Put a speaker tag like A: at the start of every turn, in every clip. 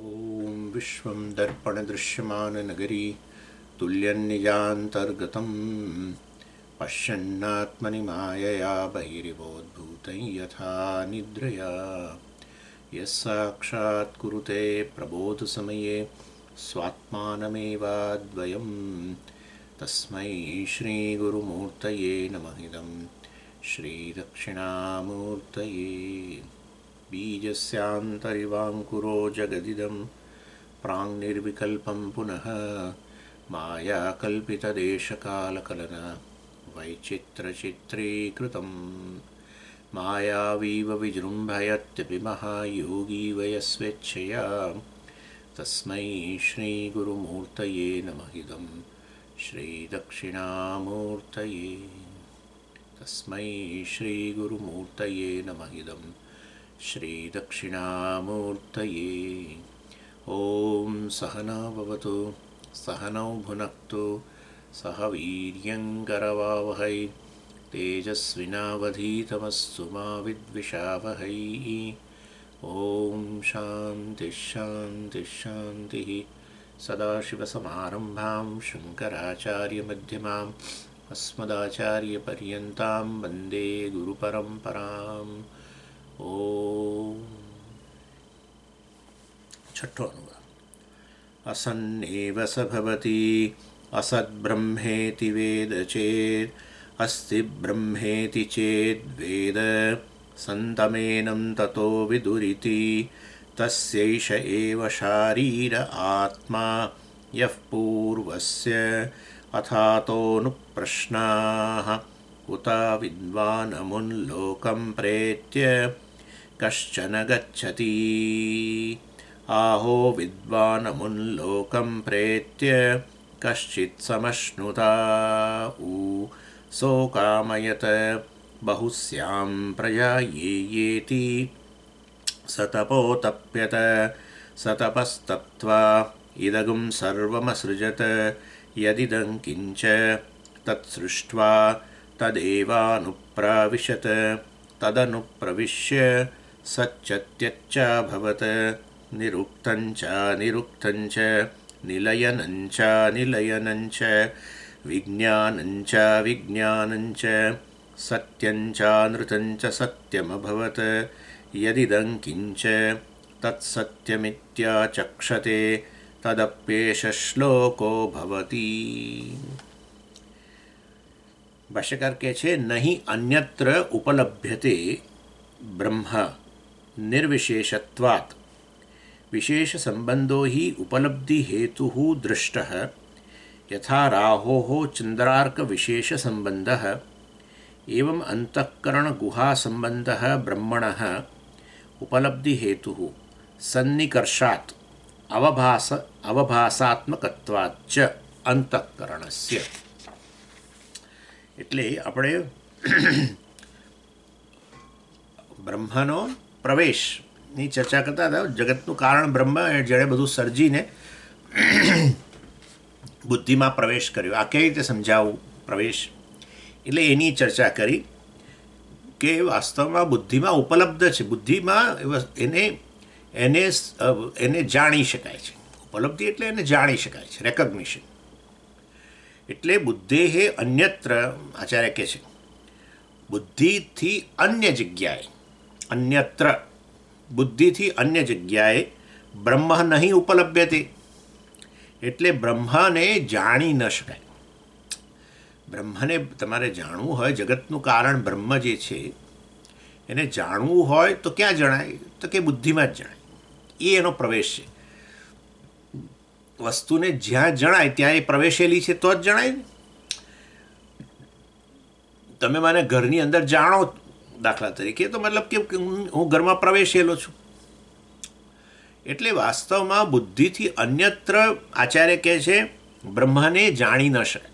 A: ॐ विश्वं दर्पणदृश्यमाननगरी तुल्यन्निजान्तर्गतं पश्यन्नात्मनि मायया बहिरिबोद्भूतै यथा निद्रया यः कुरुते प्रबोधसमये स्वात्मानमेवाद्वयं तस्मै श्रीगुरुमूर्तये नमः इदं श्रीदक्षिणामूर्तये बीजस्यान्तरिवाङ्कुरो कुरो जगदिदं प्राङ्निर्विकल्पं पुनः मायाकल्पितदेशकालकलन वैचित्रचित्रीकृतम् मायावीव विजृम्भयत्यपि महायोगी वयस्वेच्छया तस्मै श्रीगुरुमूर्तये नम इदं श्रीदक्षिणामूर्तये तस्मै श्रीगुरुमूर्तये नम इदम् श्रीदक्षिणामूर्तये ॐ सहना भवतु सहनौ तेजस्विनावधीतमस्तु मा तेजस्विनावधीतमस्तुमाविद्विषावहै ॐ शान्तिश्शान्तिश्शान्तिः सदाशिवसमारम्भां शङ्कराचार्यमध्यमाम् अस्मदाचार्यपर्यन्तां वन्दे गुरुपरम्पराम् छट्टोनुव असन्नेव स भवति असद्ब्रह्मेति वेद चेद् अस्ति ब्रह्मेति चेद्वेद सन्तमेनं ततो विदुरिति तस्यैष एव शारीर आत्मा यः पूर्वस्य अथातो प्रश्नाः कुता विद्वानमुल्लोकं प्रेत्य कश्चन गच्छति आहो विद्वानमुल्लोकं प्रेत्य समश्नुता उ सोकामयत बहुस्यां प्रयायेति सतपो तप्यत सतपस्तप्त्वा इदगुं सर्वमसृजत यदिदं किञ्च तत्सृष्ट्वा तदेवानुप्राविशत् तदनुप्रविश्य सच्चत्यच्चाभवत् निरुक्तं च निरुक्तं च च सत्यमभवत् यदिदं किञ्च तत्सत्यमित्याचक्षते तदप्येष श्लोको भवति भाष्यकार कहे छे नहीं अन्यत्र उपलभ्यते ब्रह्म निर्विशेषत्वात् विशेष संबंधो ही उपलब्धि हेतु दृष्ट यथा राहो हो चंद्रार्क विशेष संबंध एवं अंतकरण गुहा संबंध ब्रह्मण उपलब्धि हेतु हु सन्निकर्षात् अवभास अवभासात्मकत्वाच्च अंतकरणस्य એટલે આપણે બ્રહ્માનો પ્રવેશની ચર્ચા કરતા હતા જગતનું કારણ બ્રહ્મ જેણે બધું સર્જીને બુદ્ધિમાં પ્રવેશ કર્યો આ કેવી રીતે સમજાવું પ્રવેશ એટલે એની ચર્ચા કરી કે વાસ્તવમાં બુદ્ધિમાં ઉપલબ્ધ છે બુદ્ધિમાં એને એને એને જાણી શકાય છે ઉપલબ્ધિ એટલે એને જાણી શકાય છે રેકોગ્નિશન એટલે હે અન્યત્ર આચાર્ય કહે છે બુદ્ધિથી અન્ય જગ્યાએ અન્યત્ર બુદ્ધિથી અન્ય જગ્યાએ બ્રહ્મ નહીં ઉપલબ્ધ તે એટલે બ્રહ્માને જાણી ન શકાય બ્રહ્મને તમારે જાણવું હોય જગતનું કારણ બ્રહ્મ જે છે એને જાણવું હોય તો ક્યાં જણાય તો કે બુદ્ધિમાં જ જણાય એ એનો પ્રવેશ છે વસ્તુને જ્યાં જણાય ત્યાં એ પ્રવેશેલી છે તો જ જણાય તમે મને ઘરની અંદર જાણો દાખલા તરીકે તો મતલબ કે હું ઘરમાં પ્રવેશેલો છું એટલે વાસ્તવમાં બુદ્ધિથી અન્યત્ર આચાર્ય કહે છે બ્રહ્માને જાણી ન શકે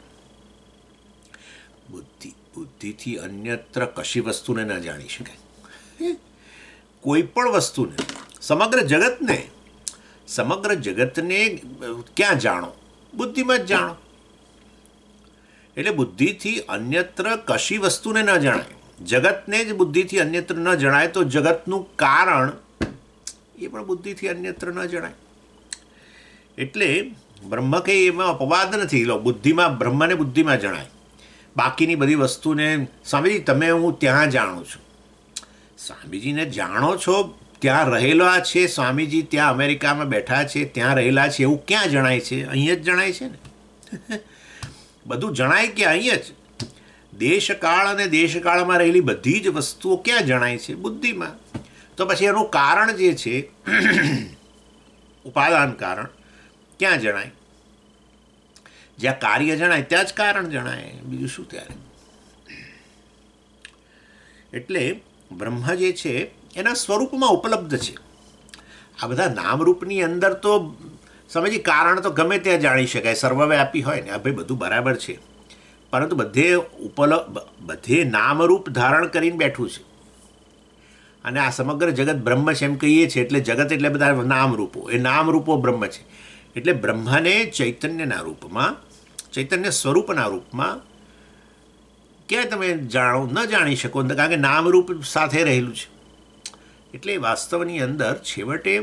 A: બુદ્ધિ બુદ્ધિથી અન્યત્ર કશી વસ્તુને ન જાણી શકાય કોઈ પણ વસ્તુને સમગ્ર જગતને સમગ્ર જગતને ક્યાં જાણો બુદ્ધિમાં જ જાણો એટલે બુદ્ધિથી અન્યત્ર કશી વસ્તુને ન જણાય જગતને જ બુદ્ધિથી અન્યત્ર ન જણાય તો જગતનું કારણ એ પણ બુદ્ધિથી અન્યત્ર ન જણાય એટલે બ્રહ્મ કે એમાં અપવાદ નથી લો બુદ્ધિમાં બ્રહ્મને બુદ્ધિમાં જણાય બાકીની બધી વસ્તુને સ્વામીજી તમે હું ત્યાં જાણું છું સ્વામીજીને જાણો છો ત્યાં રહેલા છે સ્વામીજી ત્યાં અમેરિકામાં બેઠા છે ત્યાં રહેલા છે એવું ક્યાં જણાય છે અહીંયા જ જણાય છે ને બધું જણાય કે અહીંયા જ દેશકાળ અને દેશકાળમાં રહેલી બધી જ વસ્તુઓ ક્યાં જણાય છે બુદ્ધિમાં તો પછી એનું કારણ જે છે ઉપાદાન કારણ ક્યાં જણાય જ્યાં કાર્ય જણાય ત્યાં જ કારણ જણાય બીજું શું ત્યારે એટલે બ્રહ્મ જે છે એના સ્વરૂપમાં ઉપલબ્ધ છે આ બધા નામરૂપની અંદર તો સમજી કારણ તો ગમે ત્યાં જાણી શકાય સર્વવ્યાપી હોય ને આ ભાઈ બધું બરાબર છે પરંતુ બધે ઉપલ બધે નામરૂપ ધારણ કરીને બેઠું છે અને આ સમગ્ર જગત બ્રહ્મ છે એમ કહીએ છીએ એટલે જગત એટલે બધા નામરૂપો એ નામરૂપો બ્રહ્મ છે એટલે બ્રહ્માને ચૈતન્યના રૂપમાં ચૈતન્ય સ્વરૂપના રૂપમાં ક્યાંય તમે જાણો ન જાણી શકો કારણ કે નામરૂપ સાથે રહેલું છે એટલે વાસ્તવની અંદર છેવટે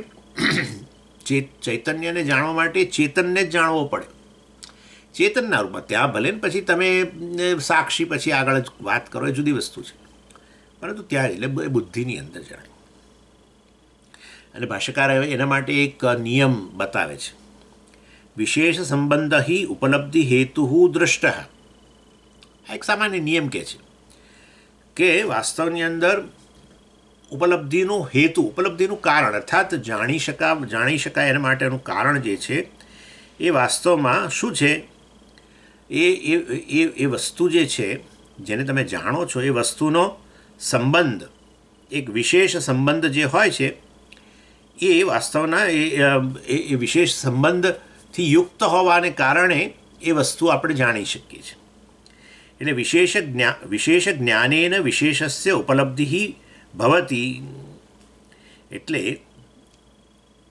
A: ચૈતન્યને જાણવા માટે ચેતનને જ જાણવો પડે ચેતનના રૂપમાં ત્યાં ભલે ને પછી તમે સાક્ષી પછી આગળ જ વાત કરો એ જુદી વસ્તુ છે પરંતુ ત્યાં એટલે બુદ્ધિની અંદર જાણે અને ભાષ્યકાર એના માટે એક નિયમ બતાવે છે વિશેષ સંબંધ હિ ઉપલબ્ધિ હેતુ દ્રષ્ટ આ એક સામાન્ય નિયમ કે છે કે વાસ્તવની અંદર ઉપલબ્ધિનો હેતુ ઉપલબ્ધિનું કારણ અર્થાત જાણી શકા જાણી શકાય એના માટેનું કારણ જે છે એ વાસ્તવમાં શું છે એ એ એ વસ્તુ જે છે જેને તમે જાણો છો એ વસ્તુનો સંબંધ એક વિશેષ સંબંધ જે હોય છે એ વાસ્તવના એ એ વિશેષ સંબંધથી યુક્ત હોવાને કારણે એ વસ્તુ આપણે જાણી શકીએ છીએ એટલે વિશેષ જ્ઞા વિશેષ જ્ઞાનેન વિશેષસ્ય ઉપલબ્ધિ ભવતી એટલે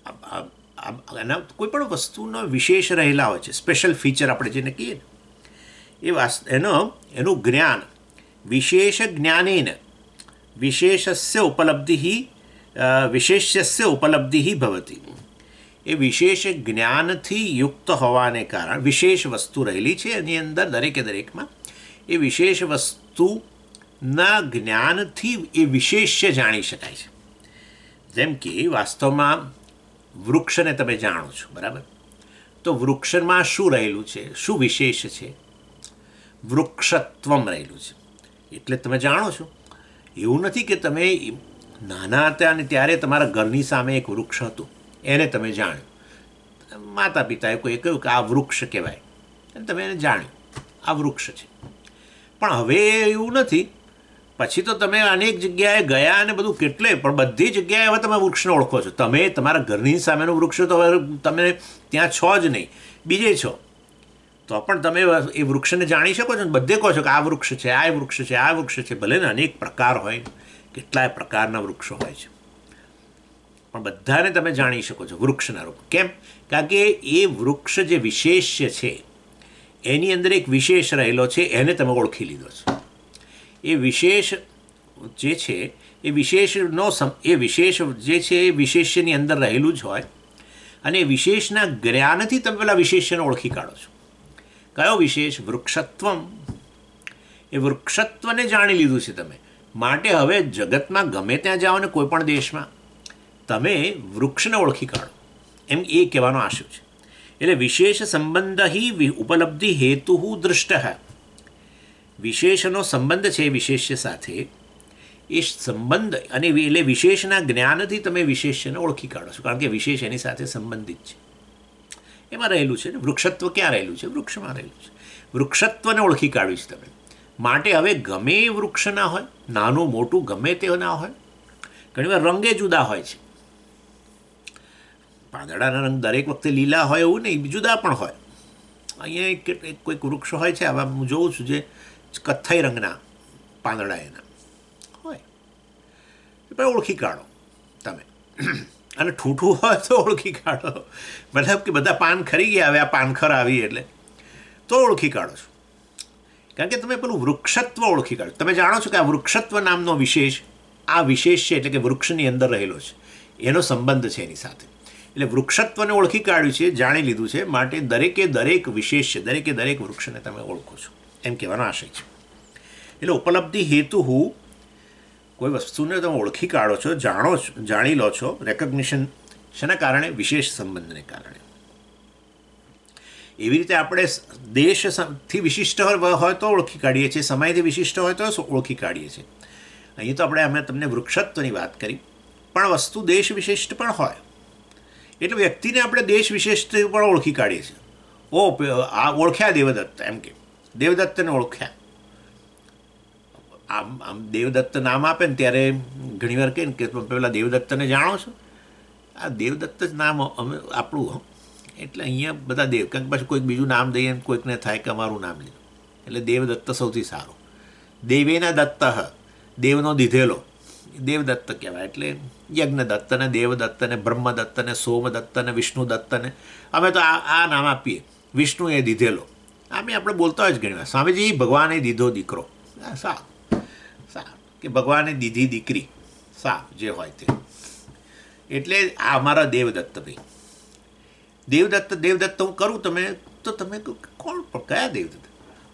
A: આના કોઈ પણ વસ્તુના વિશેષ રહેલા હોય છે સ્પેશિયલ ફીચર આપણે જેને કહીએ ને એ એનો એનું જ્ઞાન વિશેષ જ્ઞાનેન વિશેષસ્ય ઉપલબ્ધિ વિશેષ્યસ્ય ઉપલબ્ધિ ભવતી એ વિશેષ જ્ઞાનથી યુક્ત હોવાને કારણ વિશેષ વસ્તુ રહેલી છે એની અંદર દરેકે દરેકમાં એ વિશેષ વસ્તુ ના જ્ઞાનથી એ વિશેષ્ય જાણી શકાય છે જેમ કે વાસ્તવમાં વૃક્ષને તમે જાણો છો બરાબર તો વૃક્ષમાં શું રહેલું છે શું વિશેષ છે વૃક્ષત્વમ રહેલું છે એટલે તમે જાણો છો એવું નથી કે તમે નાના હતા અને ત્યારે તમારા ઘરની સામે એક વૃક્ષ હતું એને તમે જાણ્યું માતા પિતાએ કોઈ કહ્યું કે આ વૃક્ષ કહેવાય અને તમે એને જાણ્યું આ વૃક્ષ છે પણ હવે એવું નથી પછી તો તમે અનેક જગ્યાએ ગયા અને બધું કેટલે પણ બધી જગ્યાએ હવે તમે વૃક્ષને ઓળખો છો તમે તમારા ઘરની સામેનું વૃક્ષ તો હવે તમે ત્યાં છો જ નહીં બીજે છો તો પણ તમે એ વૃક્ષને જાણી શકો છો ને બધે કહો છો કે આ વૃક્ષ છે આ વૃક્ષ છે આ વૃક્ષ છે ભલે ને અનેક પ્રકાર હોય કેટલાય પ્રકારના વૃક્ષો હોય છે પણ બધાને તમે જાણી શકો છો વૃક્ષના રૂપ કેમ કારણ કે એ વૃક્ષ જે વિશેષ્ય છે એની અંદર એક વિશેષ રહેલો છે એને તમે ઓળખી લીધો છો એ વિશેષ જે છે એ વિશેષનો સમ એ વિશેષ જે છે એ વિશેષ્યની અંદર રહેલું જ હોય અને વિશેષના જ્ઞાનથી તમે પેલા વિશેષ્યને ઓળખી કાઢો છો કયો વિશેષ વૃક્ષત્વમ એ વૃક્ષત્વને જાણી લીધું છે તમે માટે હવે જગતમાં ગમે ત્યાં જાઓ ને કોઈ પણ દેશમાં તમે વૃક્ષને ઓળખી કાઢો એમ એ કહેવાનો આશય છે એટલે વિશેષ સંબંધ હિ ઉપલબ્ધિ હેતુ દૃષ્ટ વિશેષનો સંબંધ છે વિશેષ સાથે એ સંબંધ અને એટલે વિશેષના જ્ઞાનથી તમે વિશેષને ઓળખી કાઢો છો કારણ કે વિશેષ એની સાથે સંબંધિત છે એમાં રહેલું છે ને વૃક્ષત્વ ક્યાં રહેલું છે વૃક્ષમાં રહેલું છે વૃક્ષત્વને ઓળખી કાઢ્યું છે તમે માટે હવે ગમે એ વૃક્ષ ના હોય નાનું મોટું ગમે તે ના હોય ઘણીવાર રંગે જુદા હોય છે પાંદડાના રંગ દરેક વખતે લીલા હોય એવું નહીં જુદા પણ હોય અહીંયા એક કોઈક વૃક્ષ હોય છે આવા હું જોઉં છું જે કથ્થઈ રંગના પાંદડા એના હોય ઓળખી કાઢો તમે અને ઠૂઠું હોય તો ઓળખી કાઢો મતલબ કે બધા પાન ખરી ગયા હવે પાનખર આવી એટલે તો ઓળખી કાઢો છો કારણ કે તમે પેલું વૃક્ષત્વ ઓળખી કાઢો તમે જાણો છો કે આ વૃક્ષત્વ નામનો વિશેષ આ વિશેષ છે એટલે કે વૃક્ષની અંદર રહેલો છે એનો સંબંધ છે એની સાથે એટલે વૃક્ષત્વને ઓળખી કાઢ્યું છે જાણી લીધું છે માટે દરેકે દરેક વિશેષ છે દરેકે દરેક વૃક્ષને તમે ઓળખો છો એમ કહેવાનો આશય છે એટલે ઉપલબ્ધિ હેતુ હું કોઈ વસ્તુને તમે ઓળખી કાઢો છો જાણો છો જાણી લો છો રેકગ્નિશન શેના કારણે વિશેષ સંબંધને કારણે એવી રીતે આપણે દેશથી વિશિષ્ટ હોય તો ઓળખી કાઢીએ છીએ સમયથી વિશિષ્ટ હોય તો ઓળખી કાઢીએ છીએ અહીં તો આપણે અમે તમને વૃક્ષત્વની વાત કરી પણ વસ્તુ દેશ વિશિષ્ટ પણ હોય એટલે વ્યક્તિને આપણે દેશ વિશેષ પણ ઓળખી કાઢીએ છીએ ઓ આ ઓળખ્યા દેવદત્ત એમ કે દેવદત્તને ઓળખ્યા આમ આમ દેવદત્ત નામ આપે ને ત્યારે ઘણીવાર કહે ને કે તમે પહેલાં દેવદત્તને જાણો છો આ દેવદત્ત જ નામ અમે આપણું એટલે અહીંયા બધા દેવ કંઈક પાછું કોઈક બીજું નામ દઈએ ને કોઈકને થાય કે અમારું નામ લીધું એટલે દેવદત્ત સૌથી સારું દેવેના દત્ત દેવનો દીધેલો દેવદત્ત કહેવાય એટલે યજ્ઞદત્તને દેવદત્તને બ્રહ્મદત્તને સોમદત્તને વિષ્ણુદત્તને અમે તો આ આ નામ આપીએ વિષ્ણુએ દીધેલો આમે આપણે બોલતા હોય જ ગણ્યા સ્વામીજી ભગવાને દીધો દીકરો સા સા કે ભગવાને દીધી દીકરી સા જે હોય તે એટલે આ અમારા દેવદત્તભાઈ દેવદત્ત દેવદત્ત હું કરું તમે તો તમે કોણ કયા દેવદત્ત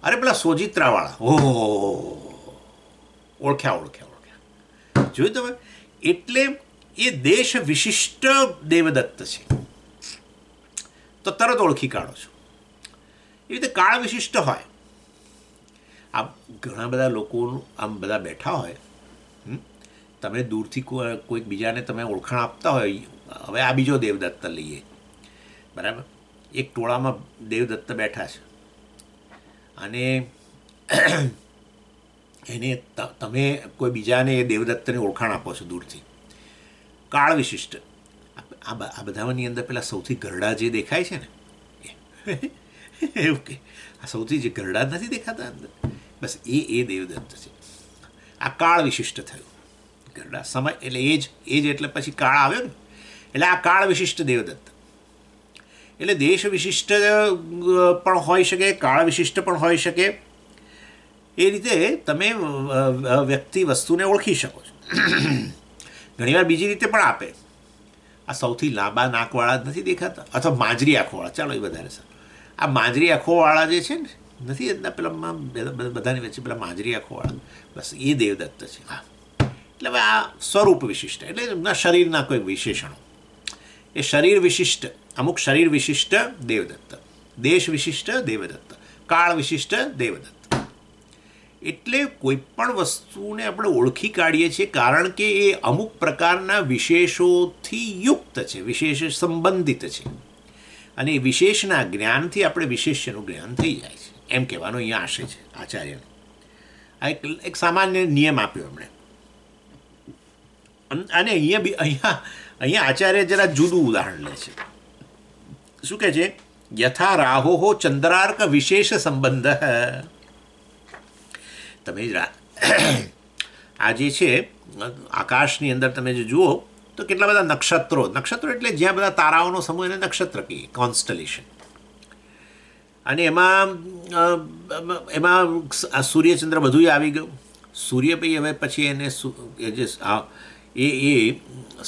A: અરે પેલા સોજિત્રાવાળા ઓહો ઓળખ્યા ઓળખ્યા ઓળખ્યા જોયું તમે એટલે એ દેશ વિશિષ્ટ દેવદત્ત છે તો તરત ઓળખી કાઢો છો એવી રીતે કાળ વિશિષ્ટ હોય આ ઘણા બધા લોકો આમ બધા બેઠા હોય તમે દૂરથી કોઈક બીજાને તમે ઓળખાણ આપતા હોય હવે આ બીજો દેવદત્ત લઈએ બરાબર એક ટોળામાં દેવદત્ત બેઠા છે અને એને તમે કોઈ બીજાને એ દેવદત્તને ઓળખાણ આપો છો દૂરથી કાળ વિશિષ્ટ આ બધામાંની અંદર પેલા સૌથી ઘરડા જે દેખાય છે ને એવું કે આ સૌથી જે ગરડા નથી દેખાતા અંદર બસ એ એ દેવદત્ત છે આ કાળ વિશિષ્ટ થયું ગરડા સમય એટલે એ એજ એજ એટલે પછી કાળ આવ્યો ને એટલે આ કાળ વિશિષ્ટ દેવદત્ત એટલે દેશ વિશિષ્ટ પણ હોઈ શકે કાળ વિશિષ્ટ પણ હોઈ શકે એ રીતે તમે વ્યક્તિ વસ્તુને ઓળખી શકો છો ઘણીવાર બીજી રીતે પણ આપે આ સૌથી લાંબા નાકવાળા નથી દેખાતા અથવા માજરી આંખવાળા ચાલો એ વધારે સર આ માંજરી આંખોવાળા જે છે ને નથી એમના પેલા બધાની વચ્ચે પેલા માંજરી આંખોવાળા બસ એ દેવદત્ત છે હા એટલે હવે આ સ્વરૂપ વિશિષ્ટ એટલે એમના શરીરના કોઈ વિશેષણો એ શરીર વિશિષ્ટ અમુક શરીર વિશિષ્ટ દેવદત્ત દેશ વિશિષ્ટ દેવદત્ત કાળ વિશિષ્ટ દેવદત્ત એટલે કોઈ પણ વસ્તુને આપણે ઓળખી કાઢીએ છીએ કારણ કે એ અમુક પ્રકારના વિશેષોથી યુક્ત છે વિશેષ સંબંધિત છે અને એ વિશેષના જ્ઞાનથી આપણે વિશેષ્યનું જ્ઞાન થઈ જાય છે એમ કહેવાનો અહીંયા આશય છે આચાર્યનો આ એક એક સામાન્ય નિયમ આપ્યો એમણે અને અહીંયા બી અહીંયા અહીંયા આચાર્ય જરા જુદું ઉદાહરણ લે છે શું કહે છે યથા રાહો ચંદ્રાર્ક વિશેષ સંબંધ તમે આ જે છે આકાશની અંદર તમે જે જુઓ તો કેટલા બધા નક્ષત્રો નક્ષત્રો એટલે જ્યાં બધા તારાઓનો સમૂહ એને નક્ષત્ર કહીએ કોન્સ્ટલેશન અને એમાં એમાં સૂર્યચંદ્ર બધું આવી ગયું સૂર્ય ભાઈ હવે પછી એને જે એ એ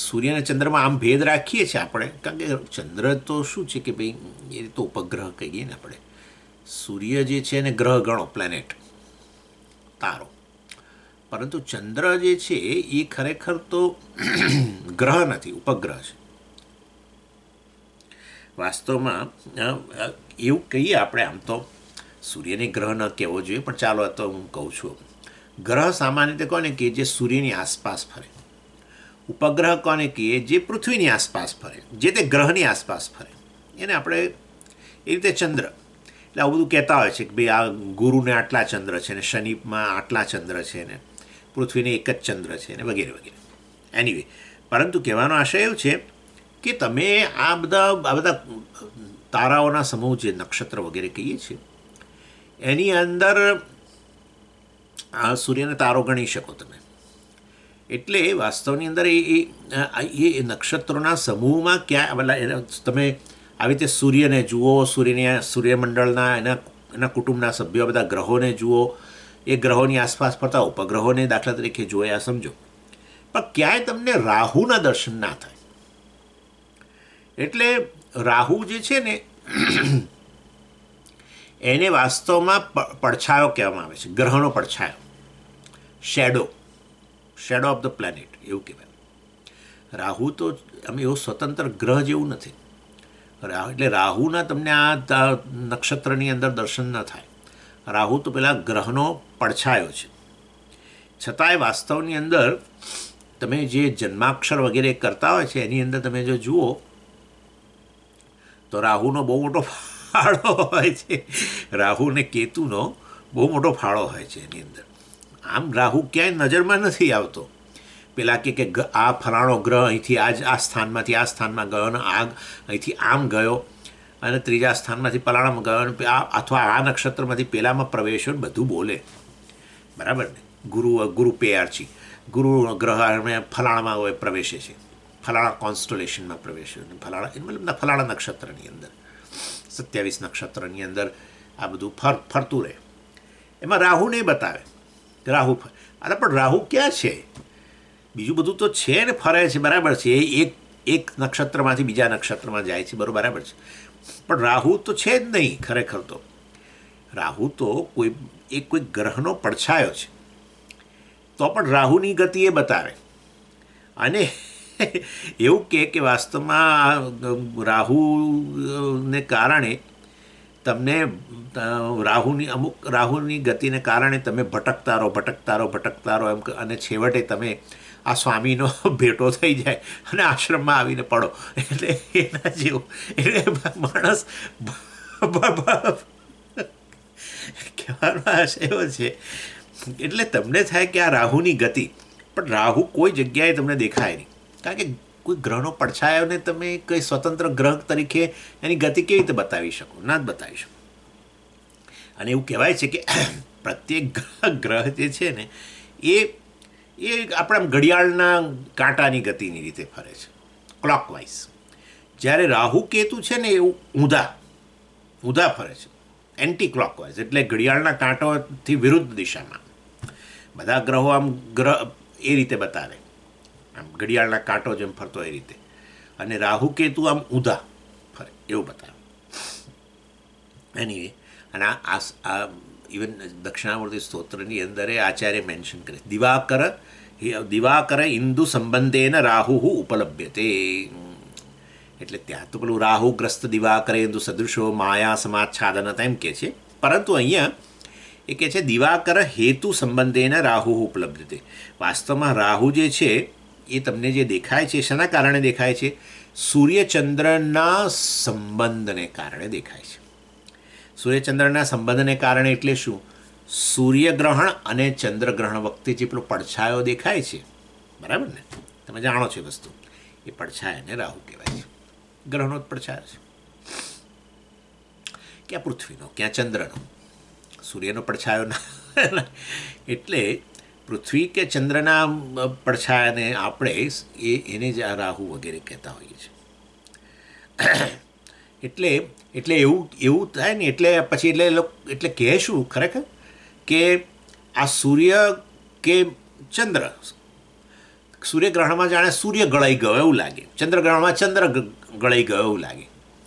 A: સૂર્ય અને ચંદ્રમાં આમ ભેદ રાખીએ છીએ આપણે કારણ કે ચંદ્ર તો શું છે કે ભાઈ એ તો ઉપગ્રહ કહીએ ને આપણે સૂર્ય જે છે એને ગ્રહ ગણો પ્લેનેટ તારો પરંતુ ચંદ્ર જે છે એ ખરેખર તો ગ્રહ નથી ઉપગ્રહ છે વાસ્તવમાં એવું કહીએ આપણે આમ તો સૂર્યને ગ્રહ ન કહેવો જોઈએ પણ ચાલો આ તો હું કહું છું ગ્રહ સામાન્ય રીતે કોને કહીએ જે સૂર્યની આસપાસ ફરે ઉપગ્રહ કોને કહીએ જે પૃથ્વીની આસપાસ ફરે જે તે ગ્રહની આસપાસ ફરે એને આપણે એ રીતે ચંદ્ર એટલે આવું બધું કહેતા હોય છે કે ભાઈ આ ગુરુને આટલા ચંદ્ર છે ને શનિમાં આટલા ચંદ્ર છે ને પૃથ્વીને એક જ ચંદ્ર છે ને વગેરે વગેરે એનીવે પરંતુ કહેવાનો આશય એવું છે કે તમે આ બધા આ બધા તારાઓના સમૂહ જે નક્ષત્ર વગેરે કહીએ છીએ એની અંદર આ સૂર્યને તારો ગણી શકો તમે એટલે વાસ્તવની અંદર એ એ એ નક્ષત્રોના સમૂહમાં ક્યાં તમે આવી રીતે સૂર્યને જુઓ સૂર્યને સૂર્યમંડળના એના એના કુટુંબના સભ્યો બધા ગ્રહોને જુઓ એ ગ્રહોની આસપાસ ફરતા ઉપગ્રહોને દાખલા તરીકે જોયા સમજો પણ ક્યાંય તમને રાહુના દર્શન ના થાય એટલે રાહુ જે છે ને એને વાસ્તવમાં પડછાયો કહેવામાં આવે છે ગ્રહનો પડછાયો shadow shadow of the planet એવું કહેવાય રાહુ તો અમે એવો સ્વતંત્ર ગ્રહ જેવું નથી રાહુ એટલે રાહુના તમને આ નક્ષત્રની અંદર દર્શન ન થાય રાહુ તો પેલા ગ્રહનો પડછાયો છે છતાંય વાસ્તવની અંદર તમે જે જન્માક્ષર વગેરે કરતા હોય છે એની અંદર તમે જો જુઓ તો રાહુનો બહુ મોટો ફાળો હોય છે રાહુ અને કેતુનો બહુ મોટો ફાળો હોય છે એની અંદર આમ રાહુ ક્યાંય નજરમાં નથી આવતો પેલા કે કે આ ફલાણો ગ્રહ અહીંથી આજ આ સ્થાનમાંથી આ સ્થાનમાં ગયો અને આ અહીંથી આમ ગયો અને ત્રીજા સ્થાનમાંથી પલાણામાં ગયો અને આ અથવા આ નક્ષત્રમાંથી પેલામાં પ્રવેશ્યો બધું બોલે બરાબર ને ગુરુ ગુરુ પેયાર્ચી ગુરુ ગ્રહ એમણે ફલાણામાં હોય પ્રવેશે છે ફલાણા કોન્સ્ટોલેશનમાં પ્રવેશે છે ફલાણા મતલબ ફલાણા નક્ષત્રની અંદર સત્યાવીસ નક્ષત્રની અંદર આ બધું ફર ફરતું રહે એમાં રાહુ નહીં બતાવે રાહુ અરે પણ રાહુ ક્યાં છે બીજું બધું તો છે ને ફરે છે બરાબર છે એ એક એક નક્ષત્રમાંથી બીજા નક્ષત્રમાં જાય છે બરાબર બરાબર છે પણ રાહુ તો છે જ નહીં ખરેખર તો રાહુ તો કોઈ એક કોઈ ગ્રહનો પડછાયો છે તો પણ રાહુની ગતિ એ બતાવે અને એવું કહે કે વાસ્તવમાં રાહુને કારણે તમને રાહુની અમુક રાહુની ગતિને કારણે તમે ભટકતા રહો ભટકતા રહો ભટકતા રહો એમ અને છેવટે તમે આ સ્વામીનો ભેટો થઈ જાય અને આશ્રમમાં આવીને પડો એટલે એના જેવું એટલે માણસ કહેવાનો આશય એવો છે એટલે તમને થાય કે આ રાહુની ગતિ પણ રાહુ કોઈ જગ્યાએ તમને દેખાય નહીં કારણ કે કોઈ ગ્રહનો પડછાયોને તમે કંઈ સ્વતંત્ર ગ્રહ તરીકે એની ગતિ કેવી રીતે બતાવી શકો ના જ બતાવી શકો અને એવું કહેવાય છે કે પ્રત્યેક ગ્રહ જે છે ને એ એ આપણે આમ ઘડિયાળના કાંટાની ગતિની રીતે ફરે છે ક્લોકવાઇઝ જ્યારે રાહુ કેતુ છે ને એવું ઊંધા ઊંધા ફરે છે એન્ટી ક્લોકવાઇઝ એટલે ઘડિયાળના કાંટોથી વિરુદ્ધ દિશામાં બધા ગ્રહો આમ ગ્રહ એ રીતે બતાવે આમ ઘડિયાળના કાંટો જેમ ફરતો એ રીતે અને રાહુ કેતુ આમ ઊંધા ફરે એવું બતાવે એની અને આ આ ઇવન દક્ષિણામૂર્તિ સ્તોત્રની અંદર આચાર્ય મેન્શન કરે દિવાકર દિવાકર હિન્દુ સંબંધેન રાહુ ઉપલભ્ય તે એટલે ત્યાં તો પેલું રાહુગ્રસ્ત દિવાકર હિન્દુ સદૃશો માયા સમાચ્છાદન છાદન એમ કે છે પરંતુ અહીંયા એ કે છે દિવાકર હેતુ સંબંધેને રાહુ ઉપલબ્ધ છે વાસ્તવમાં રાહુ જે છે એ તમને જે દેખાય છે શેના કારણે દેખાય છે સૂર્યચંદ્રના સંબંધને કારણે દેખાય છે સૂર્યચંદ્રના સંબંધને કારણે એટલે શું સૂર્યગ્રહણ અને ચંદ્રગ્રહણ વખતે જે પેલો પડછાયો દેખાય છે બરાબર ને તમે જાણો છો વસ્તુ એ પડછાયાને રાહુ કહેવાય છે ગ્રહણો જ પડછાયો છે ક્યાં પૃથ્વીનો ક્યાં ચંદ્રનો સૂર્યનો પડછાયો ના એટલે પૃથ્વી કે ચંદ્રના પડછાયાને આપણે એ એને જ આ રાહુ વગેરે કહેતા હોઈએ છીએ એટલે એટલે એવું એવું થાય ને એટલે પછી એટલે એટલે કહેશું ખરેખર કે આ સૂર્ય કે ચંદ્ર સૂર્યગ્રહણમાં જાણે સૂર્ય ગળાઈ ગયો એવું લાગે ચંદ્રગ્રહણમાં ચંદ્ર ગળાઈ ગયો એવું લાગે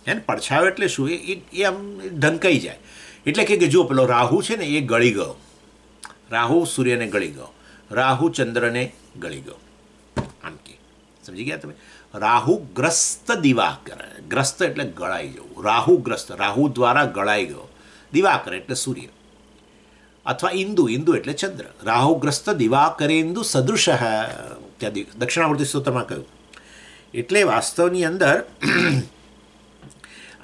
A: હે પડછાયો એટલે શું એ આમ ઢંકાઈ જાય એટલે કે કે જો પેલા રાહુ છે ને એ ગળી ગયો રાહુ સૂર્યને ગળી ગયો રાહુ ચંદ્રને ગળી ગયો અનકી સમજી ગયા તમે રાહુ ગ્રસ્ત દિવાકર ગ્રસ્ત એટલે ગળાઈ ગયો રાહુ ગ્રસ્ત રાહુ દ્વારા ગળાઈ ગયો દિવાકર એટલે સૂર્ય અથવા инду инду એટલે ચંદ્ર રાહુ ગ્રસ્ત દિવાકર инду સદૃશઃ કે दक्षिणाવર્તી સૂત્રમાં કહ્યું એટલે વાસ્તવની અંદર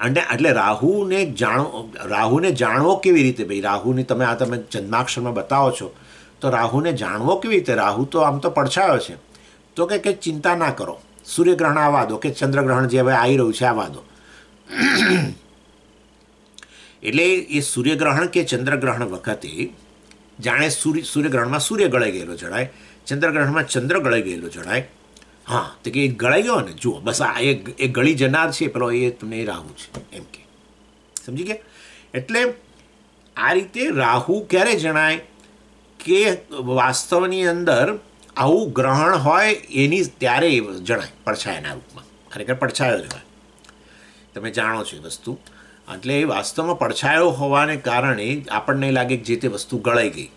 A: અને એટલે રાહુને જાણો રાહુને જાણવો કેવી રીતે ભાઈ રાહુની તમે આ તમે જન્માક્ષરમાં બતાવો છો તો રાહુને જાણવો કેવી રીતે રાહુ તો આમ તો પડછાયો છે તો કે કંઈ ચિંતા ના કરો સૂર્યગ્રહણ આવવા દો કે ચંદ્રગ્રહણ જે હવે આવી રહ્યું છે આવવા દો એટલે એ સૂર્યગ્રહણ કે ચંદ્રગ્રહણ વખતે જાણે સૂર્ય સૂર્યગ્રહણમાં સૂર્ય ગળાઈ ગયેલો જણાય ચંદ્રગ્રહણમાં ચંદ્ર ગળાઈ ગયેલો જણાય હા તો કે એ ગળાઈ ગયો ને જુઓ બસ આ એ ગળી જનાર છે પેલો એ તમને રાહુ છે એમ કે સમજી ગયા એટલે આ રીતે રાહુ ક્યારે જણાય કે વાસ્તવની અંદર આવું ગ્રહણ હોય એની ત્યારે એ જણાય પડછાયાના રૂપમાં ખરેખર પડછાયો જ હોય તમે જાણો છો એ વસ્તુ એટલે એ વાસ્તવમાં પડછાયો હોવાને કારણે આપણને લાગે કે જે તે વસ્તુ ગળાઈ ગઈ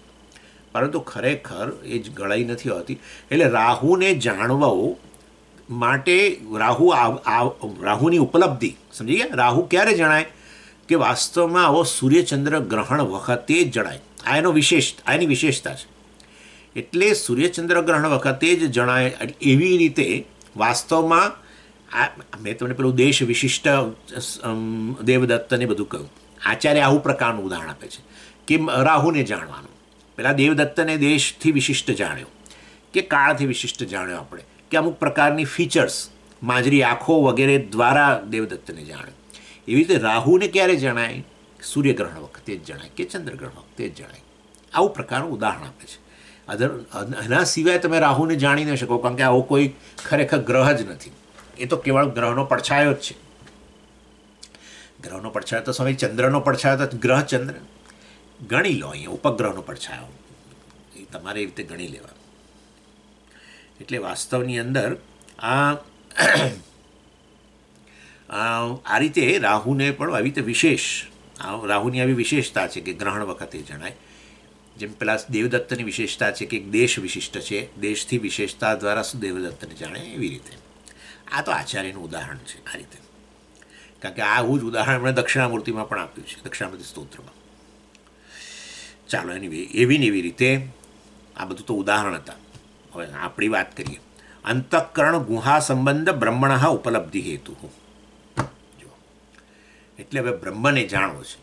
A: પરંતુ ખરેખર એ જ ગળાઈ નથી હોતી એટલે રાહુને જાણવું માટે રાહુ રાહુની ઉપલબ્ધિ સમજી ગયા રાહુ ક્યારે જણાય કે વાસ્તવમાં આવો સૂર્યચંદ્ર ગ્રહણ વખતે જ જણાય આ એનો વિશેષ આ એની વિશેષતા છે એટલે સૂર્યચંદ્ર ગ્રહણ વખતે જ જણાય એવી રીતે વાસ્તવમાં આ મેં તમને પેલું દેશ વિશિષ્ટ દેવદત્તને બધું કહ્યું આચાર્ય આવું પ્રકારનું ઉદાહરણ આપે છે કે રાહુને જાણવાનું પહેલાં દેવદત્તને દેશથી વિશિષ્ટ જાણ્યો કે કાળથી વિશિષ્ટ જાણ્યો આપણે કે અમુક પ્રકારની ફીચર્સ માજરી આંખો વગેરે દ્વારા દેવદત્તને જાણ્યો એવી રીતે રાહુને ક્યારે જણાય સૂર્યગ્રહણ વખતે જ જણાય કે ચંદ્રગ્રહણ વખતે જ જણાય આવું પ્રકારનું ઉદાહરણ આપે છે અધર એના સિવાય તમે રાહુને જાણી ન શકો કારણ કે આવો કોઈ ખરેખર ગ્રહ જ નથી એ તો કેવળ ગ્રહનો પડછાયો જ છે ગ્રહનો પડછાયો તો સમય ચંદ્રનો પડછાયો તો ગ્રહ ચંદ્ર ગણી લો અહીંયા ઉપગ્રહનો પડછાયો એ તમારે એ રીતે ગણી લેવા એટલે વાસ્તવની અંદર આ આ રીતે રાહુને પણ આવી રીતે વિશેષ આ રાહુની આવી વિશેષતા છે કે ગ્રહણ વખતે જણાય જેમ પેલા દેવદત્તની વિશેષતા છે કે એક દેશ વિશિષ્ટ છે દેશથી વિશેષતા દ્વારા શું દેવદત્તને જાણે એવી રીતે આ તો આચાર્યનું ઉદાહરણ છે આ રીતે કારણ કે આવું જ ઉદાહરણ એમણે દક્ષિણામૂર્તિમાં પણ આપ્યું છે દક્ષિણામૂર્તિ સ્તોત્રમાં ચાલો એની એવી ને એવી રીતે આ બધું તો ઉદાહરણ હતા હવે આપણી વાત કરીએ અંતઃકરણ ગુહા સંબંધ બ્રહ્મણ ઉપલબ્ધિ હેતુ જો એટલે હવે બ્રહ્મને જાણવો છે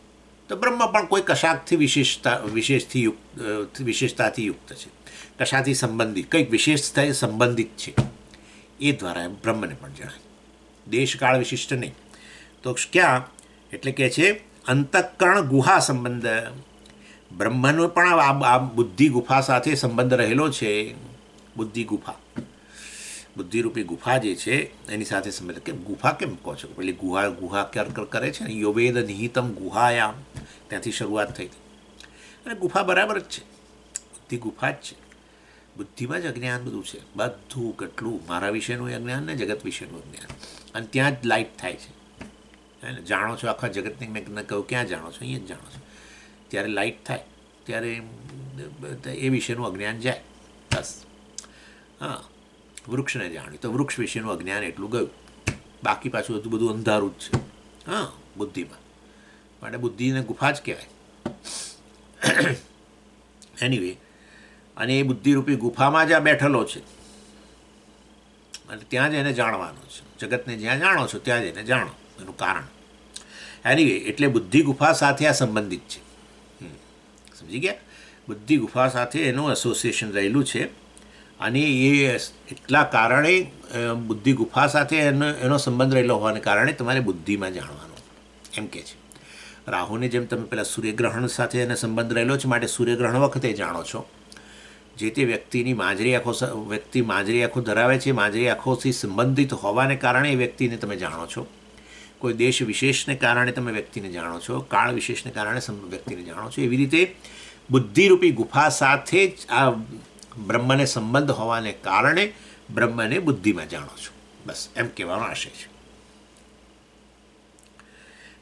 A: તો બ્રહ્મ પણ કોઈ કશાકથી વિશેષતા વિશેષથી યુક્ત વિશેષતાથી યુક્ત છે કશાથી સંબંધિત કંઈક વિશેષતા સંબંધિત છે એ દ્વારા એમ બ્રહ્મને પણ જણાય દેશકાળ વિશિષ્ટ નહીં તો ક્યાં એટલે કે છે અંતઃકરણ ગુહા સંબંધ બ્રહ્મનો પણ આ બુદ્ધિ ગુફા સાથે સંબંધ રહેલો છે બુદ્ધિ ગુફા બુદ્ધિરૂપી ગુફા જે છે એની સાથે સંબંધ કે ગુફા કેમ કહો છો પેલી ગુહા ગુહા ક્યાર કરે છે ને યોવેદ નિહિતમ ગુહાયામ ત્યાંથી શરૂઆત થઈ હતી અને ગુફા બરાબર જ છે બુદ્ધિ ગુફા જ છે બુદ્ધિમાં જ અજ્ઞાન બધું છે બધું કેટલું મારા વિશેનું અજ્ઞાન ને જગત વિશેનું અજ્ઞાન અને ત્યાં જ લાઈટ થાય છે જાણો છો આખા જગતની મેં કહ્યું ક્યાં જાણો છો અહીંયા જ જાણો છો ત્યારે લાઇટ થાય ત્યારે એ વિશેનું અજ્ઞાન જાય બસ હા વૃક્ષને જાણ્યું તો વૃક્ષ વિશેનું અજ્ઞાન એટલું ગયું બાકી પાછું હતું બધું અંધારું જ છે હા બુદ્ધિમાં માટે બુદ્ધિને ગુફા જ કહેવાય એનીવે અને એ બુદ્ધિરૂપી ગુફામાં જ આ બેઠેલો છે અને ત્યાં જ એને જાણવાનું છે જગતને જ્યાં જાણો છો ત્યાં જ એને જાણો એનું કારણ એનીવે એટલે બુદ્ધિ ગુફા સાથે આ સંબંધિત છે સમજી ગયા બુદ્ધિ ગુફા સાથે એનું એસોસિએશન રહેલું છે અને એ એટલા કારણે બુદ્ધિ ગુફા સાથે એનો એનો સંબંધ રહેલો હોવાને કારણે તમારે બુદ્ધિમાં જાણવાનું એમ કે છે રાહુને જેમ તમે પેલા સૂર્યગ્રહણ સાથે એને સંબંધ રહેલો છે માટે સૂર્યગ્રહણ વખતે જાણો છો જે તે વ્યક્તિની માજરી આંખો વ્યક્તિ માજરી આંખો ધરાવે છે માજરી આંખોથી સંબંધિત હોવાને કારણે એ વ્યક્તિને તમે જાણો છો કોઈ દેશ વિશેષને કારણે તમે વ્યક્તિને જાણો છો કાળ વિશેષને કારણે વ્યક્તિને જાણો છો એવી રીતે બુદ્ધિરૂપી ગુફા સાથે જ આ બ્રહ્મને સંબંધ હોવાને કારણે બ્રહ્મને બુદ્ધિમાં જાણો છો બસ એમ કહેવાનો આશય છે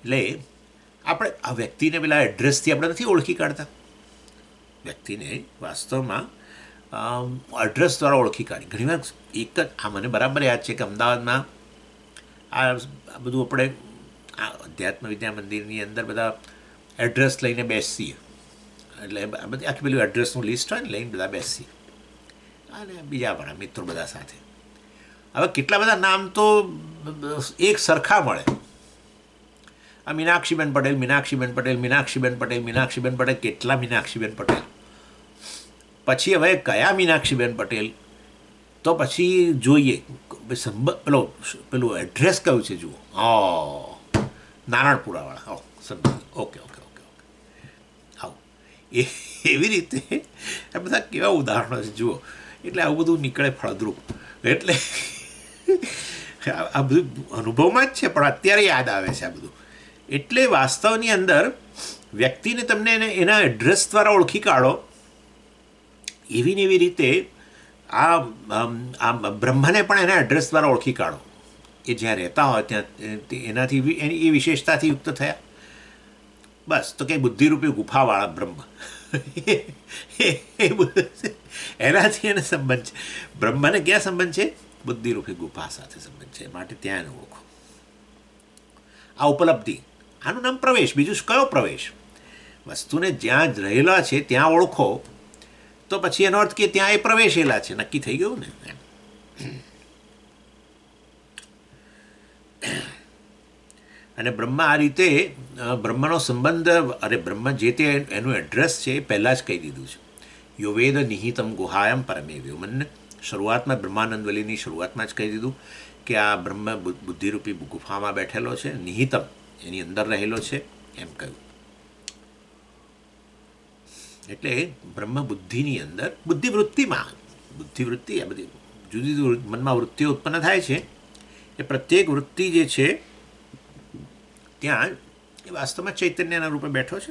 A: એટલે આપણે આ વ્યક્તિને પેલા એડ્રેસથી આપણે નથી ઓળખી કાઢતા વ્યક્તિને વાસ્તવમાં એડ્રેસ દ્વારા ઓળખી કાઢી ઘણીવાર એક જ આ મને બરાબર યાદ છે કે અમદાવાદમાં આ બધું આપણે આ અધ્યાત્મ વિદ્યા મંદિરની અંદર બધા એડ્રેસ લઈને બેસીએ એટલે બધી આખી પેલું એડ્રેસનું લિસ્ટ હોય ને લઈને બધા બેસીએ અને બીજા પણ મિત્રો બધા સાથે હવે કેટલા બધા નામ તો એક સરખા મળે આ મીનાક્ષીબેન પટેલ મીનાક્ષીબેન પટેલ મીનાક્ષીબેન પટેલ મીનાક્ષીબેન પટેલ કેટલા મીનાક્ષીબેન પટેલ પછી હવે કયા મીનાક્ષીબેન પટેલ તો પછી જોઈએ પેલો પેલું એડ્રેસ કયું છે જુઓ ઓ નારાયણપુરાવાળા હો સંભાળ ઓકે ઓકે ઓકે ઓકે આવું એ એવી રીતે આ બધા કેવા ઉદાહરણો છે જુઓ એટલે આવું બધું નીકળે ફળદ્રુપ એટલે આ બધું અનુભવમાં જ છે પણ અત્યારે યાદ આવે છે આ બધું એટલે વાસ્તવની અંદર વ્યક્તિને તમને એના એડ્રેસ દ્વારા ઓળખી કાઢો એવી ને એવી રીતે આ આ બ્રહ્મને પણ એના એડ્રેસ દ્વારા ઓળખી કાઢો એ જ્યાં રહેતા હોય ત્યાં એનાથી એની એ વિશેષતાથી યુક્ત થયા બસ તો કંઈ બુદ્ધિરૂપી ગુફાવાળા બ્રહ્મ એનાથી એને સંબંધ છે બ્રહ્મને ક્યાં સંબંધ છે બુદ્ધિરૂપી ગુફા સાથે સંબંધ છે માટે ત્યાં એને ઓળખો આ ઉપલબ્ધિ આનું નામ પ્રવેશ બીજું કયો પ્રવેશ વસ્તુને જ્યાં રહેલા છે ત્યાં ઓળખો તો પછી એનો અર્થ કે ત્યાં એ પ્રવેશેલા છે નક્કી થઈ ગયું ને અને બ્રહ્મા આ રીતે બ્રહ્મનો સંબંધ અરે બ્રહ્મ જે તે એનું એડ્રેસ છે એ પહેલાં જ કહી દીધું છે યોવેદ નિહિતમ ગુહાયમ પરમેવ્યો મને શરૂઆતમાં બ્રહ્માનંદવલીની શરૂઆતમાં જ કહી દીધું કે આ બ્રહ્મ બુદ્ધિરૂપી ગુફામાં બેઠેલો છે નિહિતમ એની અંદર રહેલો છે એમ કહ્યું એટલે બ્રહ્મ બુદ્ધિની અંદર બુદ્ધિવૃત્તિમાં બુદ્ધિવૃત્તિ આ બધી જુદી જુદી મનમાં વૃત્તિઓ ઉત્પન્ન થાય છે એ પ્રત્યેક વૃત્તિ જે છે ત્યાં એ વાસ્તવમાં ચૈતન્યના રૂપે બેઠો છે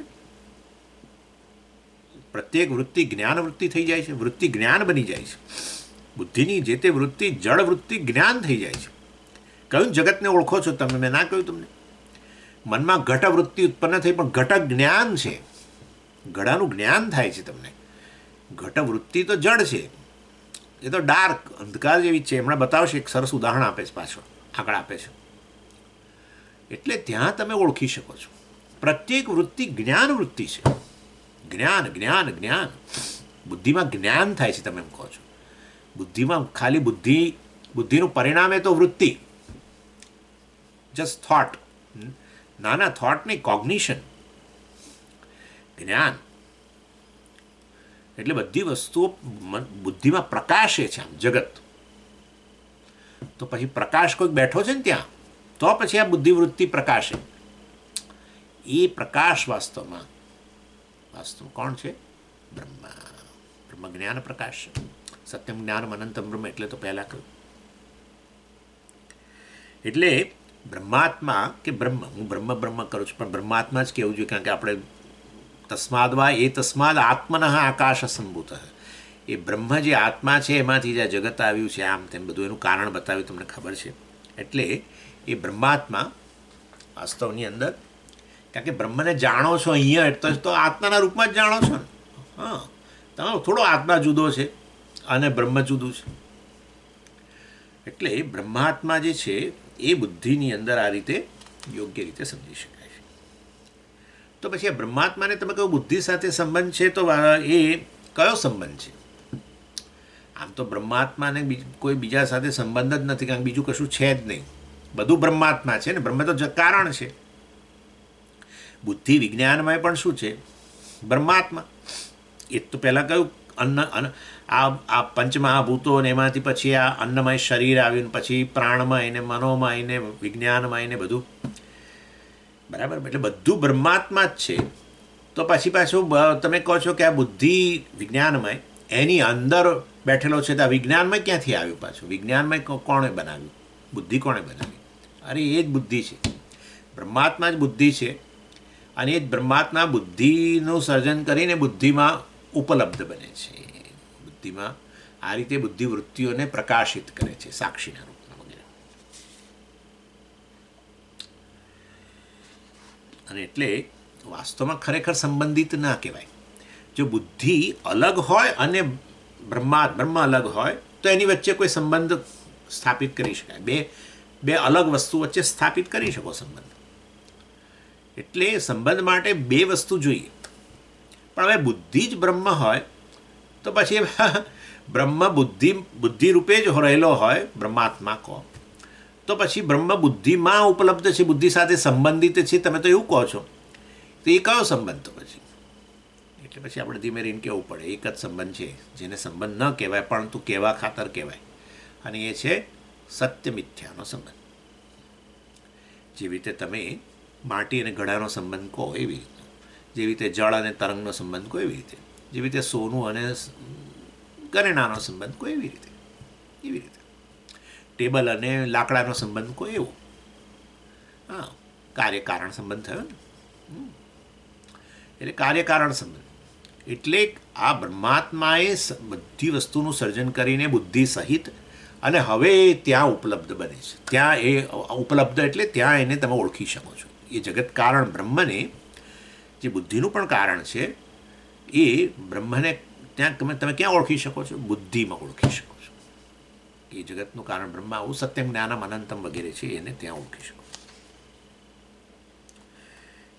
A: પ્રત્યેક વૃત્તિ જ્ઞાન વૃત્તિ થઈ જાય છે વૃત્તિ જ્ઞાન બની જાય છે બુદ્ધિની જે તે વૃત્તિ જળ વૃત્તિ જ્ઞાન થઈ જાય છે કયું જગતને ઓળખો છો તમે મેં ના કહ્યું તમને મનમાં ઘટ વૃત્તિ ઉત્પન્ન થઈ પણ ઘટક જ્ઞાન છે ઘડાનું જ્ઞાન થાય છે તમને ઘટવૃત્તિ તો જડ છે એ તો ડાર્ક અંધકાર જેવી છે હમણાં બતાવશે એક સરસ ઉદાહરણ આપે છે પાછો આંકડા આપે છે એટલે ત્યાં તમે ઓળખી શકો છો પ્રત્યેક વૃત્તિ જ્ઞાન વૃત્તિ છે જ્ઞાન જ્ઞાન જ્ઞાન બુદ્ધિમાં જ્ઞાન થાય છે તમે એમ કહો છો બુદ્ધિમાં ખાલી બુદ્ધિ બુદ્ધિનું પરિણામ એ તો વૃત્તિ જસ્ટ થોટ નાના થોટ નહીં કોગ્નિશન ਨੇ આન એટલે બધી વસ્તુઓ મન બુદ્ધિમાં પ્રકાશ છે જગત તો પછી પ્રકાશ કોક બેઠો છે ને ત્યાં તો પછી આ બુદ્ધિ વૃત્તિ પ્રકાશ છે એ પ્રકાશ વાસ્તવમાં વાસ્તવ કોણ છે બ્રહ્મા બ્રહ્મ જ્ઞાન પ્રકાશ સત્ય જ્ઞાન મનંત બ્રહ્મ એટલે તો પહેલા એટલે બ્રહ્માત્મા કે બ્રહ્મ હું બ્રહ્મ બ્રહ્મ કરું છું પણ બ્રહ્માત્મા જ કહેવું જોઈએ કારણ કે આપણે તસ્માદ વા એ તસ્માદ આત્મન આકાશ સંભૂત એ બ્રહ્મ જે આત્મા છે એમાંથી જે જગત આવ્યું છે આમ તેમ બધું એનું કારણ બતાવ્યું તમને ખબર છે એટલે એ બ્રહ્માત્મા વાસ્તવની અંદર કારણ કે બ્રહ્મને જાણો છો અહીંયા એટલે તો આત્માના રૂપમાં જ જાણો છો ને હા તમારો થોડો આત્મા જુદો છે અને બ્રહ્મ જુદું છે એટલે બ્રહ્માત્મા જે છે એ બુદ્ધિની અંદર આ રીતે યોગ્ય રીતે સમજી શકે તો પછી આ બ્રહ્માત્માને તમે કહ્યું બુદ્ધિ સાથે સંબંધ છે તો એ કયો સંબંધ છે આમ તો બ્રહ્માત્માને કોઈ બીજા સાથે સંબંધ જ નથી કારણ કે બીજું કશું છે જ નહીં બધું બ્રહ્માત્મા છે ને બ્રહ્મ તો કારણ છે બુદ્ધિ વિજ્ઞાનમાં પણ શું છે બ્રહ્માત્મા એ તો પહેલાં કયું અન્ન અન્ન આ આ પંચમહાભૂતો ને એમાંથી પછી આ અન્નમય શરીર આવ્યું પછી પ્રાણમય ને મનોમય ને વિજ્ઞાનમય ને બધું બરાબર એટલે બધું બ્રહ્માત્મા જ છે તો પછી પાછું તમે કહો છો કે આ બુદ્ધિ વિજ્ઞાનમય એની અંદર બેઠેલો છે તો આ વિજ્ઞાનમય ક્યાંથી આવ્યું પાછું વિજ્ઞાનમય કોણે બનાવ્યું બુદ્ધિ કોણે બનાવી અરે એ જ બુદ્ધિ છે બ્રહ્માત્મા જ બુદ્ધિ છે અને એ જ બ્રહ્માત્મા બુદ્ધિનું સર્જન કરીને બુદ્ધિમાં ઉપલબ્ધ બને છે બુદ્ધિમાં આ રીતે બુદ્ધિવૃત્તિઓને પ્રકાશિત કરે છે સાક્ષીના અને એટલે વાસ્તવમાં ખરેખર સંબંધિત ના કહેવાય જો બુદ્ધિ અલગ હોય અને બ્રહ્મા બ્રહ્મ અલગ હોય તો એની વચ્ચે કોઈ સંબંધ સ્થાપિત કરી શકાય બે બે અલગ વસ્તુ વચ્ચે સ્થાપિત કરી શકો સંબંધ એટલે સંબંધ માટે બે વસ્તુ જોઈએ પણ હવે બુદ્ધિ જ બ્રહ્મ હોય તો પછી બ્રહ્મ બુદ્ધિ બુદ્ધિ રૂપે જ રહેલો હોય બ્રહ્માત્મા કોમ તો પછી બ્રહ્મ બુદ્ધિમાં ઉપલબ્ધ છે બુદ્ધિ સાથે સંબંધિત છે તમે તો એવું કહો છો તો એ કયો સંબંધ તો પછી એટલે પછી આપણે ધીમે રહીને કહેવું પડે એક જ સંબંધ છે જેને સંબંધ ન કહેવાય પરંતુ કહેવા ખાતર કહેવાય અને એ છે સત્ય મિથ્યાનો સંબંધ જેવી રીતે તમે માટી અને ઘડાનો સંબંધ કહો એવી રીતે જેવી રીતે જળ અને તરંગનો સંબંધ કહો એવી રીતે જેવી રીતે સોનું અને ઘરેણાનો સંબંધ કહો એવી રીતે એવી રીતે ટેબલ અને લાકડાનો સંબંધ કોઈ એવો હા કાર્યકારણ સંબંધ થયો ને એટલે કાર્યકારણ સંબંધ એટલે આ બ્રહ્માત્માએ બધી વસ્તુનું સર્જન કરીને બુદ્ધિ સહિત અને હવે ત્યાં ઉપલબ્ધ બને છે ત્યાં એ ઉપલબ્ધ એટલે ત્યાં એને તમે ઓળખી શકો છો એ જગત કારણ બ્રહ્મને જે બુદ્ધિનું પણ કારણ છે એ બ્રહ્મને ત્યાં તમે તમે ક્યાં ઓળખી શકો છો બુદ્ધિમાં ઓળખી શકો એ જગતનું કારણ બ્રહ્મ આવું સત્યમ જ્ઞાનમ અનંતમ વગેરે છે એને ત્યાં ઓળખી શકો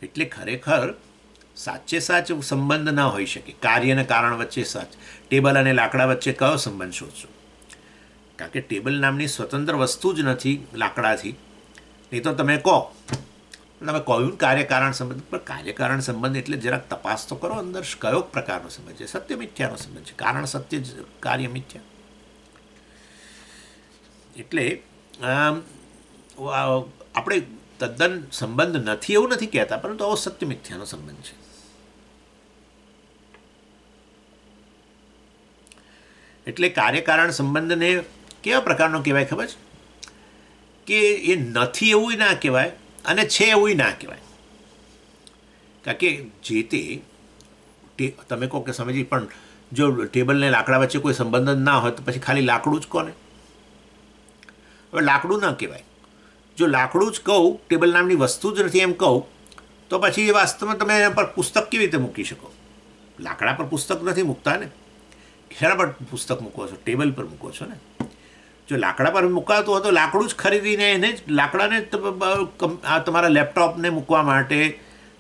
A: એટલે ખરેખર સાચે સાચ સંબંધ ના હોઈ શકે કાર્ય અને કારણ વચ્ચે સાચ ટેબલ અને લાકડા વચ્ચે કયો સંબંધ શોધશો કારણ કે ટેબલ નામની સ્વતંત્ર વસ્તુ જ નથી લાકડાથી નહીં તો તમે કહો તમે કહ્યું કાર્યકારણ સંબંધ પણ કાર્યકારણ સંબંધ એટલે જરાક તપાસ તો કરો અંદર કયો પ્રકારનો સંબંધ છે સત્ય મિથ્યાનો સંબંધ છે કારણ સત્ય જ કાર્ય મિથ્યા એટલે આપણે તદ્દન સંબંધ નથી એવું નથી કહેતા પરંતુ આવો સત્ય મિથ્યાનો સંબંધ છે એટલે કાર્યકારણ સંબંધને કેવા પ્રકારનો કહેવાય ખબર છે કે એ નથી એવું ના કહેવાય અને છે એવું ના કહેવાય કારણ કે જે તે તમે કહો કે સમજી પણ જો ટેબલને લાકડા વચ્ચે કોઈ સંબંધ જ ના હોય તો પછી ખાલી લાકડું જ કોને હવે લાકડું ન કહેવાય જો લાકડું જ કહું ટેબલ નામની વસ્તુ જ નથી એમ કહું તો પછી એ વાસ્તવમાં તમે એના પર પુસ્તક કેવી રીતે મૂકી શકો લાકડા પર પુસ્તક નથી મૂકતા ને શેના પર પુસ્તક મૂકો છો ટેબલ પર મૂકો છો ને જો લાકડા પર મૂકાતું હોય તો લાકડું જ ખરીદીને એને જ લાકડાને તમારા લેપટોપને મૂકવા માટે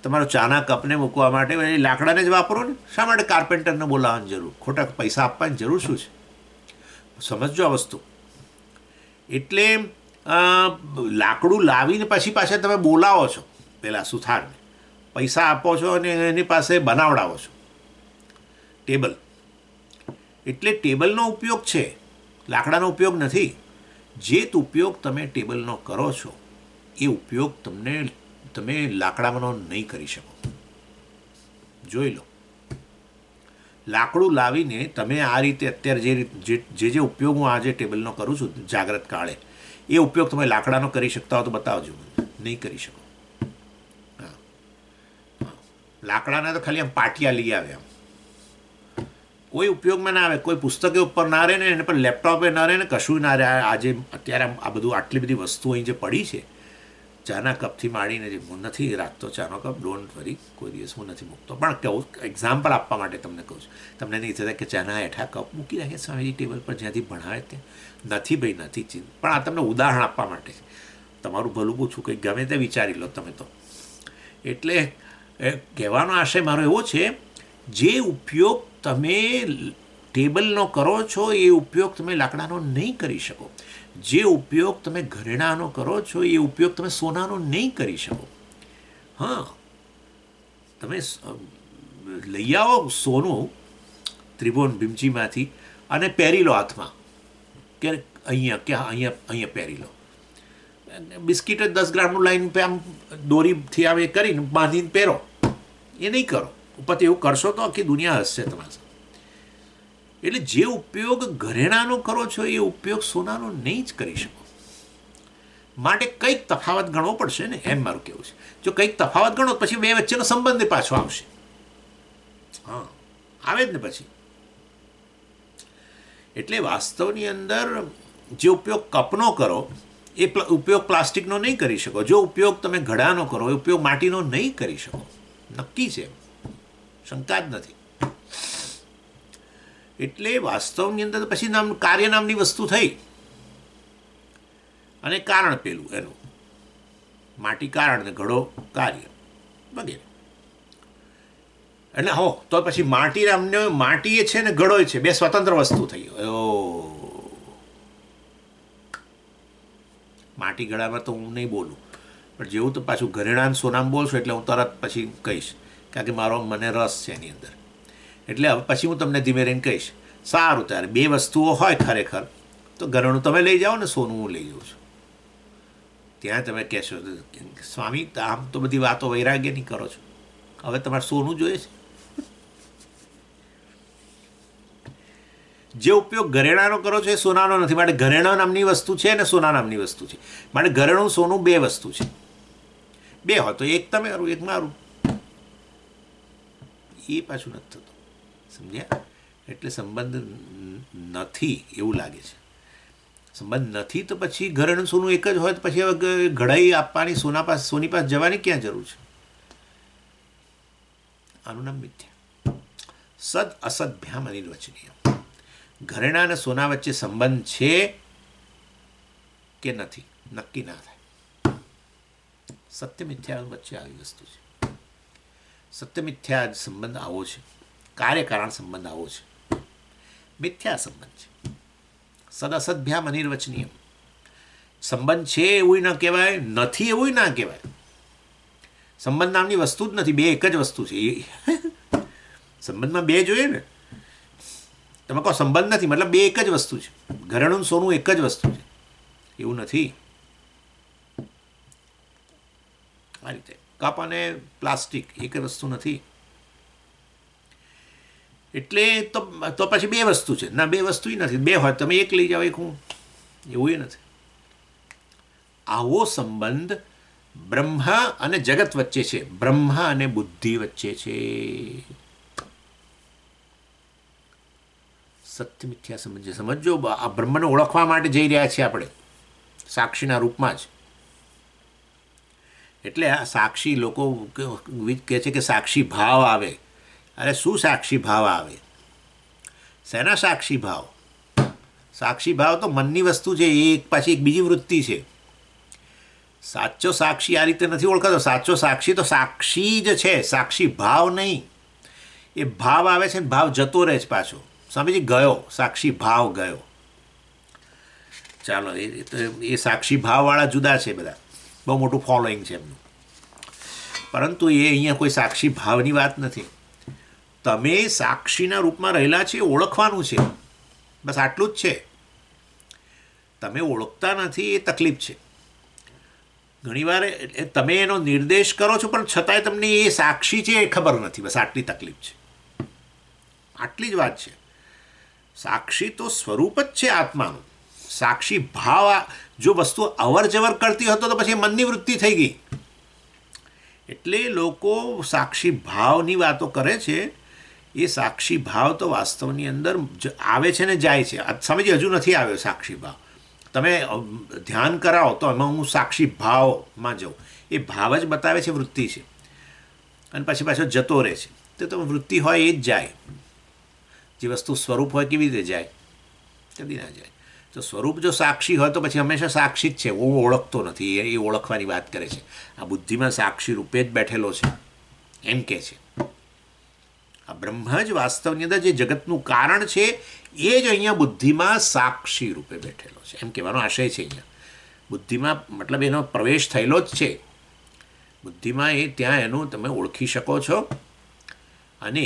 A: તમારો ચાના કપને મૂકવા માટે એ લાકડાને જ વાપરો ને શા માટે કાર્પેન્ટરને બોલાવવાની જરૂર ખોટા પૈસા આપવાની જરૂર શું છે સમજો આ વસ્તુ એટલે લાકડું લાવીને પછી પાછા તમે બોલાવો છો પેલા સુથારને પૈસા આપો છો અને એની પાસે બનાવડાવો છો ટેબલ એટલે ટેબલનો ઉપયોગ છે લાકડાનો ઉપયોગ નથી જે ઉપયોગ તમે ટેબલનો કરો છો એ ઉપયોગ તમને તમે લાકડાનો નહીં કરી શકો જોઈ લો લાકડું લાવીને તમે આ રીતે અત્યારે જે જે જે ઉપયોગ હું આજે ટેબલનો કરું છું જાગ્રત કાળે એ ઉપયોગ તમે લાકડાનો કરી શકતા હો તો બતાવજો નહીં કરી શકો લાકડાના તો ખાલી આમ પાટિયા લઈ આવે આમ કોઈ ઉપયોગમાં ના આવે કોઈ પુસ્તકે ઉપર ના રહે ને એને પણ લેપટોપે ના રહે ને કશું ના રહે આજે અત્યારે આ બધું આટલી બધી વસ્તુઓ અહીં જે પડી છે ચાના કપથી માંડીને જે હું નથી રાખતો ચાનો કપ ડોન્ટ વરી કોઈ દિવસ હું નથી મૂકતો પણ કહું એક્ઝામ્પલ આપવા માટે તમને કહું છું તમને નહીં થતા કે ચાના એઠા કપ મૂકી રાખે સ્વામીજી ટેબલ પર જ્યાંથી ભણાવે ત્યાં નથી ભાઈ નથી ચીન પણ આ તમને ઉદાહરણ આપવા માટે છે તમારું ભલું પૂછું કંઈક ગમે તે વિચારી લો તમે તો એટલે કહેવાનો આશય મારો એવો છે જે ઉપયોગ તમે ટેબલનો કરો છો એ ઉપયોગ તમે લાકડાનો નહીં કરી શકો જે ઉપયોગ તમે ઘરેણાનો કરો છો એ ઉપયોગ તમે સોનાનો નહીં કરી શકો હા તમે લઈ આવો સોનું ત્રિભુવન ભીમજીમાંથી અને પહેરી લો હાથમાં કે અહીંયા કે અહીંયા અહીંયા પહેરી લો બિસ્કિટ જ દસ ગ્રામનું લાઈન પે આમ દોરીથી આવે કરીને બાંધીને પહેરો એ નહીં કરો ઉપરથી એવું કરશો તો આખી દુનિયા હસશે તમારા એટલે જે ઉપયોગ ઘરેણાનો કરો છો એ ઉપયોગ સોનાનો નહીં જ કરી શકો માટે કંઈક તફાવત ગણવો પડશે ને એમ મારું કહેવું છે જો કંઈક તફાવત ગણો પછી બે વચ્ચેનો સંબંધ પાછો આવશે હા આવે જ ને પછી એટલે વાસ્તવની અંદર જે ઉપયોગ કપનો કરો એ ઉપયોગ પ્લાસ્ટિકનો નહીં કરી શકો જો ઉપયોગ તમે ઘડાનો કરો એ ઉપયોગ માટીનો નહીં કરી શકો નક્કી છે શંકા જ નથી એટલે વાસ્તવની અંદર પછી નામ કાર્ય નામની વસ્તુ થઈ અને કારણ પેલું એનું માટી કારણ ને ઘડો કાર્ય વગેરે એટલે હો તો પછી માટી નામને માટી છે ને ઘડો છે બે સ્વતંત્ર વસ્તુ થઈ ઓ માટી ઘડામાં તો હું નહીં બોલું પણ જેવું તો પાછું ઘરેણાને સોનામ બોલશું એટલે હું તરત પછી કહીશ કારણ કે મારો મને રસ છે એની અંદર એટલે હવે પછી હું તમને ધીમે રહીને કહીશ સારું ત્યારે બે વસ્તુઓ હોય ખરેખર તો ઘરેણું તમે લઈ જાઓ ને સોનું હું લઈ જાઉં છું ત્યાં તમે કહેશો સ્વામી આમ તો બધી વાતો વૈરાગ્યની કરો છો હવે તમારે સોનું જોઈએ છે જે ઉપયોગ ઘરેણાનો કરો છો એ સોનાનો નથી માટે ઘરેણા નામની વસ્તુ છે અને સોના નામની વસ્તુ છે માટે ઘરેણું સોનું બે વસ્તુ છે બે હોય તો એક તમે મારું એક મારું એ પાછું નથી થતું સમજ્યા એટલે સંબંધ નથી એવું લાગે છે સંબંધ નથી તો પછી ઘરેણું સોનું એક જ હોય તો પછી હવે ઘડાઈ આપવાની સોના પાસે સોની પાસે જવાની ક્યાં જરૂર છે આનું નામ મિથ્યા સદ અસદ ભ્યામ અનિર્વચનીય ઘરેણા અને સોના વચ્ચે સંબંધ છે કે નથી નક્કી ના થાય સત્ય મિથ્યા વચ્ચે આવી વસ્તુ છે સત્ય મિથ્યા સંબંધ આવો છે કાર્ય કારણ સંબંધ આવો છે મિથ્યા સંબંધ છે સદાસદભ્યામ અનિર્વચનીય સંબંધ છે એવું ના કહેવાય નથી એવું ના કહેવાય સંબંધ નામની વસ્તુ જ નથી બે એક જ વસ્તુ છે સંબંધમાં બે જોઈએ ને તમે કહો સંબંધ નથી મતલબ બે એક જ વસ્તુ છે ઘરેણું સોનું એક જ વસ્તુ છે એવું નથી આ રીતે કપ અને પ્લાસ્ટિક એક વસ્તુ નથી એટલે તો તો પછી બે વસ્તુ છે ના બે વસ્તુ નથી બે હોય તમે એક લઈ જાઓ એક હું એવું એ નથી આવો સંબંધ બ્રહ્મા અને જગત વચ્ચે છે બ્રહ્મા અને બુદ્ધિ વચ્ચે છે સત્ય મિથ્યા સમજે સમજો આ બ્રહ્મને ઓળખવા માટે જઈ રહ્યા છીએ આપણે સાક્ષીના રૂપમાં જ એટલે આ સાક્ષી લોકો કહે છે કે સાક્ષી ભાવ આવે અરે શું સાક્ષી ભાવ આવે શેના સાક્ષી ભાવ સાક્ષી ભાવ તો મનની વસ્તુ છે એ એક પાછી એક બીજી વૃત્તિ છે સાચો સાક્ષી આ રીતે નથી ઓળખાતો સાચો સાક્ષી તો સાક્ષી જ છે સાક્ષી ભાવ નહીં એ ભાવ આવે છે ને ભાવ જતો રહે છે પાછો સ્વામીજી ગયો સાક્ષી ભાવ ગયો ચાલો એ તો એ સાક્ષી ભાવવાળા જુદા છે બધા બહુ મોટું ફોલોઈંગ છે એમનું પરંતુ એ અહીંયા કોઈ સાક્ષી ભાવની વાત નથી તમે સાક્ષીના રૂપમાં રહેલા છે ઓળખવાનું છે બસ આટલું જ છે તમે ઓળખતા નથી એ તકલીફ છે ઘણીવાર તમે એનો નિર્દેશ કરો છો પણ છતાંય તમને એ સાક્ષી છે એ ખબર નથી બસ આટલી તકલીફ છે આટલી જ વાત છે સાક્ષી તો સ્વરૂપ જ છે આત્માનું સાક્ષી ભાવ જો વસ્તુ અવર જવર કરતી હતો તો પછી મનની વૃત્તિ થઈ ગઈ એટલે લોકો સાક્ષી ભાવની વાતો કરે છે એ સાક્ષી ભાવ તો વાસ્તવની અંદર આવે છે ને જાય છે સમજી હજુ નથી આવ્યો સાક્ષી ભાવ તમે ધ્યાન કરાવો તો એમાં હું સાક્ષી ભાવમાં જાઉં એ ભાવ જ બતાવે છે વૃત્તિ છે અને પછી પાછો જતો રહે છે તો તમે વૃત્તિ હોય એ જ જાય જે વસ્તુ સ્વરૂપ હોય કેવી રીતે જાય કદી ના જાય તો સ્વરૂપ જો સાક્ષી હોય તો પછી હંમેશા સાક્ષી જ છે હું ઓળખતો નથી એ ઓળખવાની વાત કરે છે આ બુદ્ધિમાં સાક્ષી રૂપે જ બેઠેલો છે એમ કહે છે આ બ્રહ્મ જ વાસ્તવની અંદર જે જગતનું કારણ છે એ જ અહીંયા બુદ્ધિમાં સાક્ષી રૂપે બેઠેલો છે એમ કહેવાનો આશય છે અહીંયા બુદ્ધિમાં મતલબ એનો પ્રવેશ થયેલો જ છે બુદ્ધિમાં એ ત્યાં એનું તમે ઓળખી શકો છો અને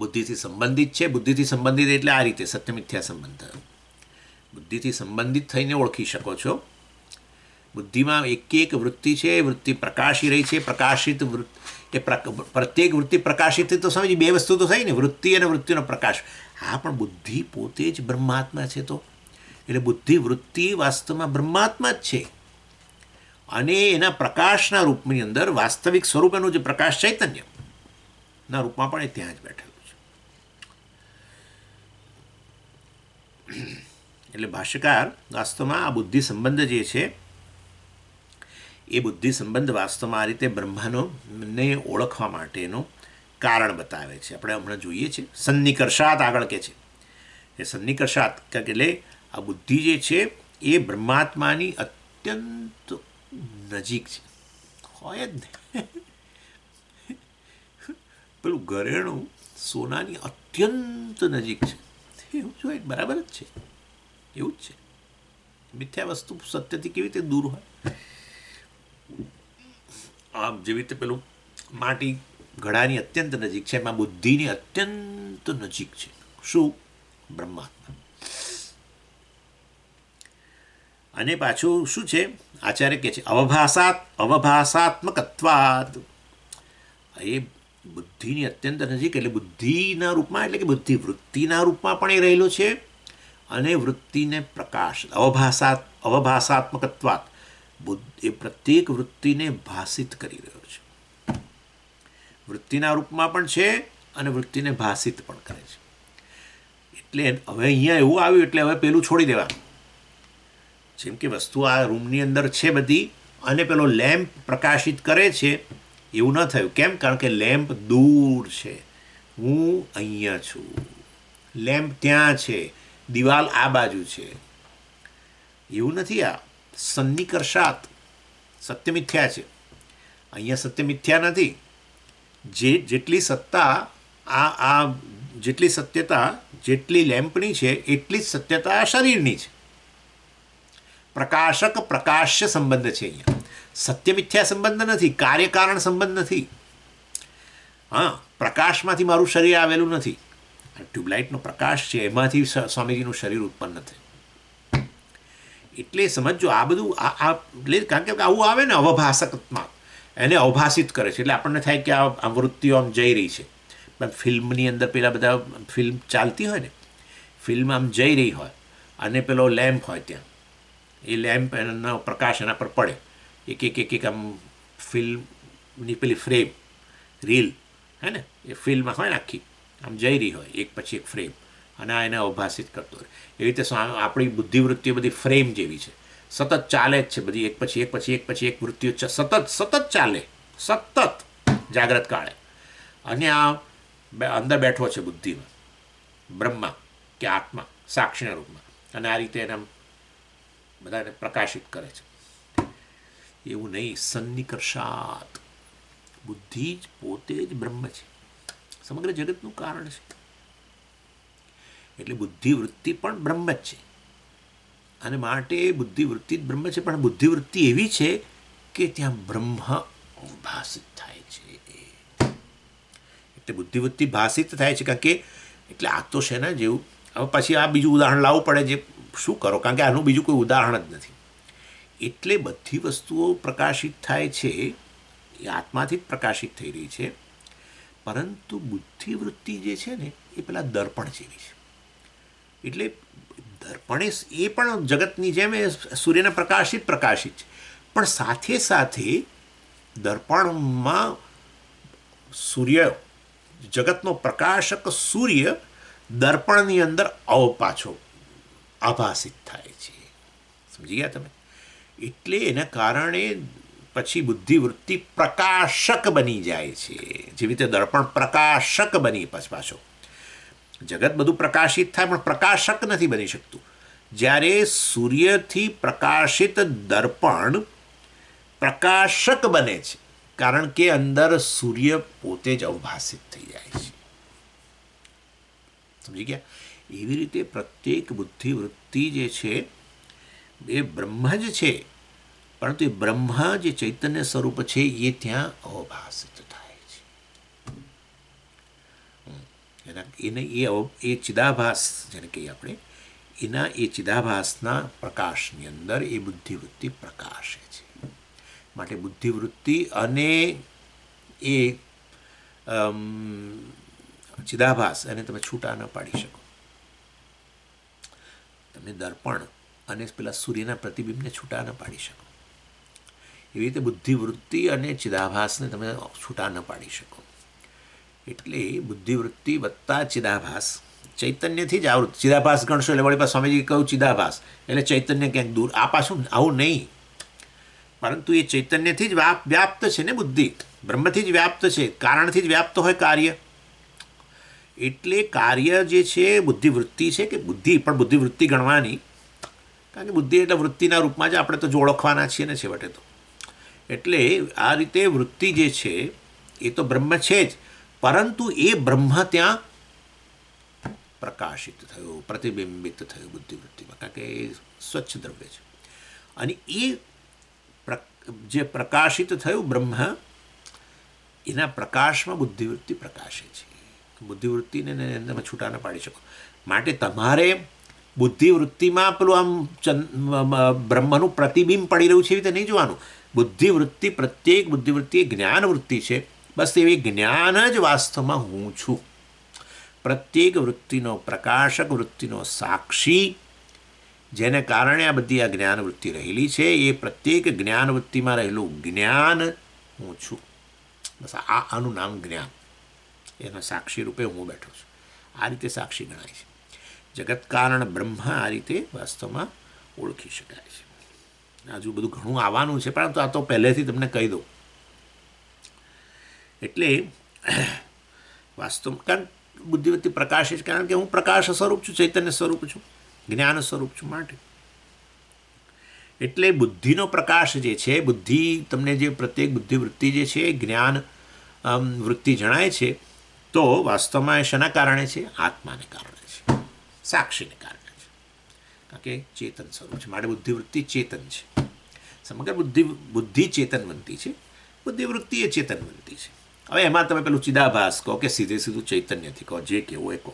A: બુદ્ધિથી સંબંધિત છે બુદ્ધિથી સંબંધિત એટલે આ રીતે સત્ય મિથ્યા સંબંધ બુદ્ધિથી સંબંધિત થઈને ઓળખી શકો છો બુદ્ધિમાં એક એક વૃત્તિ છે એ વૃત્તિ પ્રકાશી રહી છે પ્રકાશિત વૃત્તિ કે પ્રત્યેક વૃત્તિ પ્રકાશિત તો સમજી બે વસ્તુ તો થઈ ને વૃત્તિ અને વૃત્તિનો પ્રકાશ હા પણ બુદ્ધિ પોતે જ બ્રહ્માત્મા છે તો એટલે બુદ્ધિ વૃત્તિ વાસ્તવમાં બ્રહ્માત્મા જ છે અને એના પ્રકાશના રૂપની અંદર વાસ્તવિક સ્વરૂપ જે પ્રકાશ ચૈતન્ય ના રૂપમાં પણ એ ત્યાં જ બેઠેલું છે એટલે ભાષ્યકાર વાસ્તવમાં આ બુદ્ધિ સંબંધ જે છે એ બુદ્ધિ સંબંધ વાસ્તવમાં આ રીતે બ્રહ્માનો ને ઓળખવા માટેનું કારણ બતાવે છે આપણે હમણાં જોઈએ છીએ સન્નિકર્ષાત આગળ કે છે એ સન્નિકર્ષાત એટલે આ બુદ્ધિ જે છે એ બ્રહ્માત્માની અત્યંત નજીક છે હોય જ ને પેલું ઘરેણું સોનાની અત્યંત નજીક છે એવું જોઈએ બરાબર જ છે એવું જ છે મિથ્યા વસ્તુ સત્યથી કેવી રીતે દૂર હોય આમ જેવી રીતે પેલું માટી ઘડાની અત્યંત નજીક છે એમાં બુદ્ધિની અત્યંત નજીક છે શું બ્રહ્માત્મા અને પાછું શું છે આચાર્ય કહે છે અવભાષાત અવભાષાત્મકત્વાત એ બુદ્ધિની અત્યંત નજીક એટલે બુદ્ધિના રૂપમાં એટલે કે બુદ્ધિ વૃત્તિના રૂપમાં પણ એ રહેલો છે અને વૃત્તિને પ્રકાશ અવભાષા અવભાષાત્મકત્વાત બુદ્ધ એ પ્રત્યેક વૃત્તિને ભાષિત કરી રહ્યો છે વૃત્તિના રૂપમાં પણ છે અને વૃત્તિને ભાષિત પણ કરે છે એટલે હવે અહીંયા એવું આવ્યું એટલે હવે પેલું છોડી દેવાનું જેમ કે વસ્તુ આ રૂમની અંદર છે બધી અને પેલો લેમ્પ પ્રકાશિત કરે છે એવું ન થયું કેમ કારણ કે લેમ્પ દૂર છે હું અહીંયા છું લેમ્પ ત્યાં છે દિવાલ આ બાજુ છે એવું નથી આ સન્નિકર્ષાત સત્ય મિથ્યા છે અહીંયા સત્ય મિથ્યા નથી જે જેટલી સત્તા આ આ જેટલી સત્યતા જેટલી લેમ્પની છે એટલી જ સત્યતા આ શરીરની છે પ્રકાશક પ્રકાશ્ય સંબંધ છે અહીંયા સત્ય મિથ્યા સંબંધ નથી કાર્યકારણ સંબંધ નથી હા પ્રકાશમાંથી મારું શરીર આવેલું નથી ટ્યુબલાઇટનો પ્રકાશ છે એમાંથી સ્વામીજીનું શરીર ઉત્પન્ન થયું એટલે સમજો આ બધું આ એટલે કારણ કે આવું આવે ને અવભાષકમાં એને અવભાષિત કરે છે એટલે આપણને થાય કે આ વૃત્તિઓ આમ જઈ રહી છે પણ ફિલ્મની અંદર પેલા બધા ફિલ્મ ચાલતી હોય ને ફિલ્મ આમ જઈ રહી હોય અને પેલો લેમ્પ હોય ત્યાં એ લેમ્પ એનો પ્રકાશ એના પર પડે એક એક એક એક આમ ફિલ્મની પેલી ફ્રેમ રીલ હે ને એ ફિલ્મ હોય ને આખી આમ જઈ રહી હોય એક પછી એક ફ્રેમ અને આ એને અવભાષિત કરતો રહે એવી રીતે આપણી બુદ્ધિવૃત્તિઓ બધી ફ્રેમ જેવી છે સતત ચાલે જ છે બધી એક પછી એક પછી એક પછી એક વૃત્તિઓ સતત સતત ચાલે સતત જાગ્રત કાળે અને આ અંદર બેઠો છે બુદ્ધિમાં બ્રહ્મા કે આત્મા સાક્ષીના રૂપમાં અને આ રીતે એના બધાને પ્રકાશિત કરે છે એવું નહીં સન્નિકર્ષાત બુદ્ધિ જ પોતે જ બ્રહ્મ છે સમગ્ર જગતનું કારણ છે એટલે બુદ્ધિવૃત્તિ પણ બ્રહ્મ જ છે અને માટે બુદ્ધિવૃત્તિ જ બ્રહ્મ છે પણ બુદ્ધિવૃત્તિ એવી છે કે ત્યાં બ્રહ્મ ભાષિત થાય છે એટલે બુદ્ધિવૃત્તિ ભાષિત થાય છે કારણ કે એટલે આ તો છે ને જેવું હવે પછી આ બીજું ઉદાહરણ લાવવું પડે જે શું કરો કારણ કે આનું બીજું કોઈ ઉદાહરણ જ નથી એટલે બધી વસ્તુઓ પ્રકાશિત થાય છે એ આત્માથી જ પ્રકાશિત થઈ રહી છે પરંતુ બુદ્ધિવૃત્તિ જે છે ને એ પેલા દર્પણ જેવી છે એટલે દર્પણ એ પણ જગતની જેમ એ સૂર્યના પ્રકાશિત પ્રકાશિત છે પણ સાથે સાથે દર્પણમાં સૂર્ય જગતનો પ્રકાશક સૂર્ય દર્પણની અંદર અવપાછો આભાસિત થાય છે સમજી ગયા તમે એટલે એના કારણે પછી બુદ્ધિવૃત્તિ પ્રકાશક બની જાય છે જેવી રીતે દર્પણ પ્રકાશક બની પાછો જગત બધું પ્રકાશિત થાય પણ પ્રકાશક નથી બની શકતું જ્યારે સૂર્યથી પ્રકાશિત દર્પણ પ્રકાશક બને છે કારણ કે અંદર સૂર્ય પોતે જ અવભાષિત થઈ જાય છે સમજી ગયા એવી રીતે પ્રત્યેક બુદ્ધિ વૃત્તિ જે છે એ બ્રહ્મ જ છે પરંતુ એ બ્રહ્મ જે ચૈતન્ય સ્વરૂપ છે એ ત્યાં અવભાષિત એના એને એ એ ચિદાભાસ જેને કહીએ આપણે એના એ ચિદાભાસના પ્રકાશની અંદર એ બુદ્ધિવૃત્તિ પ્રકાશે છે માટે બુદ્ધિવૃત્તિ અને એ ચિદાભાસ એને તમે છૂટા ન પાડી શકો તમે દર્પણ અને પેલા સૂર્યના પ્રતિબિંબને છૂટા ન પાડી શકો એવી રીતે બુદ્ધિવૃત્તિ અને ચિદાભાસને તમે છૂટા ન પાડી શકો એટલે બુદ્ધિવૃત્તિ વત્તા ચિદાભાસ ચૈતન્યથી જ આવૃત ચિદાભાસ ગણશો એટલે વળી પાસે સ્વામીજી કહું ચિદાભાસ એટલે ચૈતન્ય ક્યાંક દૂર આ પાછું આવું નહીં પરંતુ એ ચૈતન્યથી જ વ્યાપ્ત છે ને બુદ્ધિ બ્રહ્મથી જ વ્યાપ્ત છે કારણથી જ વ્યાપ્ત હોય કાર્ય એટલે કાર્ય જે છે બુદ્ધિવૃત્તિ છે કે બુદ્ધિ પણ બુદ્ધિવૃત્તિ ગણવાની કારણ કે બુદ્ધિ એટલે વૃત્તિના રૂપમાં જ આપણે તો જો ઓળખવાના છીએ ને છેવટે તો એટલે આ રીતે વૃત્તિ જે છે એ તો બ્રહ્મ છે જ પરંતુ એ બ્રહ્મ ત્યાં પ્રકાશિત થયું પ્રતિબિંબિત થયું બુદ્ધિવૃત્તિમાં કારણ કે એ સ્વચ્છ દ્રવ્ય છે અને એ જે પ્રકાશિત થયું બ્રહ્મ એના પ્રકાશમાં બુદ્ધિવૃત્તિ પ્રકાશે છે બુદ્ધિવૃત્તિને તમે છૂટા ન પાડી શકો માટે તમારે બુદ્ધિવૃત્તિમાં પેલું આમ બ્રહ્મનું પ્રતિબિંબ પડી રહ્યું છે એવી રીતે નહીં જોવાનું બુદ્ધિવૃત્તિ પ્રત્યેક બુદ્ધિવૃત્તિ એ જ્ઞાનવૃત્તિ છે બસ એવી જ્ઞાન જ વાસ્તવમાં હું છું પ્રત્યેક વૃત્તિનો પ્રકાશક વૃત્તિનો સાક્ષી જેને કારણે આ બધી આ જ્ઞાન વૃત્તિ રહેલી છે એ પ્રત્યેક જ્ઞાન વૃત્તિમાં રહેલું જ્ઞાન હું છું બસ આ આનું નામ જ્ઞાન એના સાક્ષી રૂપે હું બેઠો છું આ રીતે સાક્ષી ગણાય છે જગત કારણ બ્રહ્મા આ રીતે વાસ્તવમાં ઓળખી શકાય છે હજુ બધું ઘણું આવવાનું છે પરંતુ આ તો પહેલેથી તમને કહી દઉં એટલે વાસ્તવમાં કારણ બુદ્ધિવૃત્તિ પ્રકાશ છે કારણ કે હું પ્રકાશ સ્વરૂપ છું ચૈતન્ય સ્વરૂપ છું જ્ઞાન સ્વરૂપ છું માટે એટલે બુદ્ધિનો પ્રકાશ જે છે બુદ્ધિ તમને જે પ્રત્યેક બુદ્ધિવૃત્તિ જે છે જ્ઞાન વૃત્તિ જણાય છે તો વાસ્તવમાં એ શેના કારણે છે આત્માને કારણે છે સાક્ષીને કારણે છે કારણ કે ચેતન સ્વરૂપ છે માટે બુદ્ધિવૃત્તિ ચેતન છે સમગ્ર બુદ્ધિ બુદ્ધિ ચેતનવંતી છે બુદ્ધિવૃત્તિ એ ચેતનવંતી છે હવે એમાં તમે પેલું ચિદાભાસ કહો કે સીધે સીધું ચૈતન્ય ચૈતન્યથી કહો જે કેવું એ કહો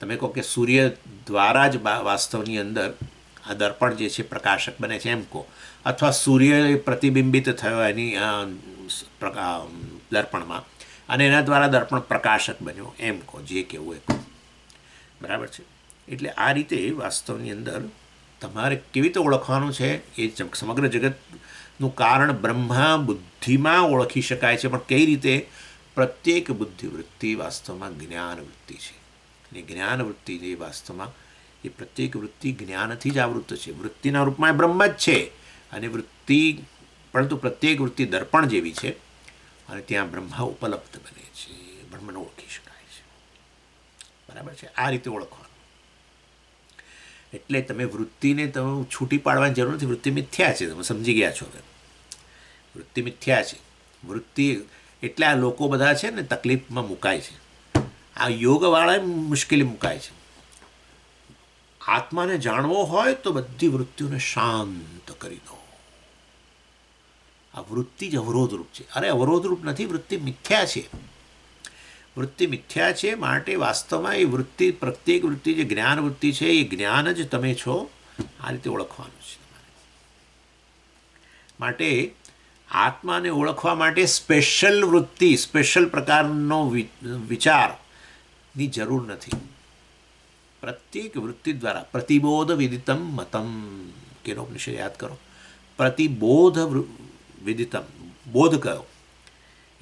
A: તમે કહો કે સૂર્ય દ્વારા જ વાસ્તવની અંદર આ દર્પણ જે છે પ્રકાશક બને છે એમ કહો અથવા સૂર્ય પ્રતિબિંબિત થયો એની દર્પણમાં અને એના દ્વારા દર્પણ પ્રકાશક બન્યો એમ કહો જે કેવું એ કહો બરાબર છે એટલે આ રીતે વાસ્તવની અંદર તમારે કેવી રીતે ઓળખવાનું છે એ સમગ્ર જગત નું કારણ બ્રહ્મા બુદ્ધિમાં ઓળખી શકાય છે પણ કઈ રીતે પ્રત્યેક બુદ્ધિવૃત્તિ વાસ્તવમાં જ્ઞાન વૃત્તિ છે અને જ્ઞાન વૃત્તિ જે વાસ્તવમાં એ પ્રત્યેક વૃત્તિ જ્ઞાનથી જ આવૃત્ત છે વૃત્તિના રૂપમાં એ બ્રહ્મ જ છે અને વૃત્તિ પરંતુ પ્રત્યેક વૃત્તિ દર્પણ જેવી છે અને ત્યાં બ્રહ્મા ઉપલબ્ધ બને છે બ્રહ્મને ઓળખી શકાય છે બરાબર છે આ રીતે ઓળખવા એટલે તમે વૃત્તિને તમે છૂટી પાડવાની જરૂર નથી વૃત્તિ મિથ્યા છે તમે સમજી ગયા છો હવે વૃત્તિ મિથ્યા છે વૃત્તિ એટલે આ લોકો બધા છે ને તકલીફમાં મુકાય છે આ યોગવાળા મુશ્કેલી મુકાય છે આત્માને જાણવો હોય તો બધી વૃત્તિઓને શાંત કરી દો આ વૃત્તિ જ અવરોધરૂપ છે અરે અવરોધરૂપ નથી વૃત્તિ મિથ્યા છે वृत्ति मिथ्या है वास्तव में ये वृत्ति प्रत्येक वृत्ति जो ज्ञान वृत्ति है ये ज्ञान ज ते छो आ रीते ओखवा आत्मा ने ओखवा स्पेशल वृत्ति स्पेशल प्रकार विचार की जरूर नहीं प्रत्येक वृत्ति द्वारा प्रतिबोध विदितम मतम के विषय याद करो प्रतिबोध विदितम बोध कहो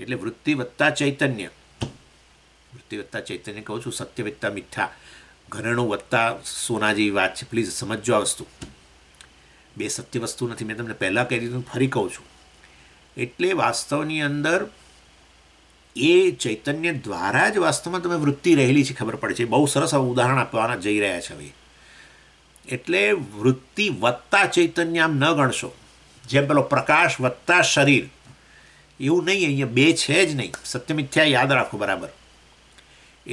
A: एट वृत्ति वत्ता चैतन्य વૃત્તિ વત્તા ચૈતન્ય કહું છું સત્ય વત્તા મીઠા ઘરેણું વત્તા સોના જેવી વાત છે પ્લીઝ સમજો આ વસ્તુ બે સત્ય વસ્તુ નથી મેં તમને પહેલાં કહી દીધું ફરી કહું છું એટલે વાસ્તવની અંદર એ ચૈતન્ય દ્વારા જ વાસ્તવમાં તમે વૃત્તિ રહેલી છે ખબર પડે છે બહુ સરસ ઉદાહરણ આપવાના જઈ રહ્યા છે હવે એટલે વૃત્તિ વત્તા ચૈતન્ય આમ ન ગણશો જેમ પેલો પ્રકાશ વત્તા શરીર એવું નહીં અહીંયા બે છે જ નહીં સત્ય મિથ્યા યાદ રાખો બરાબર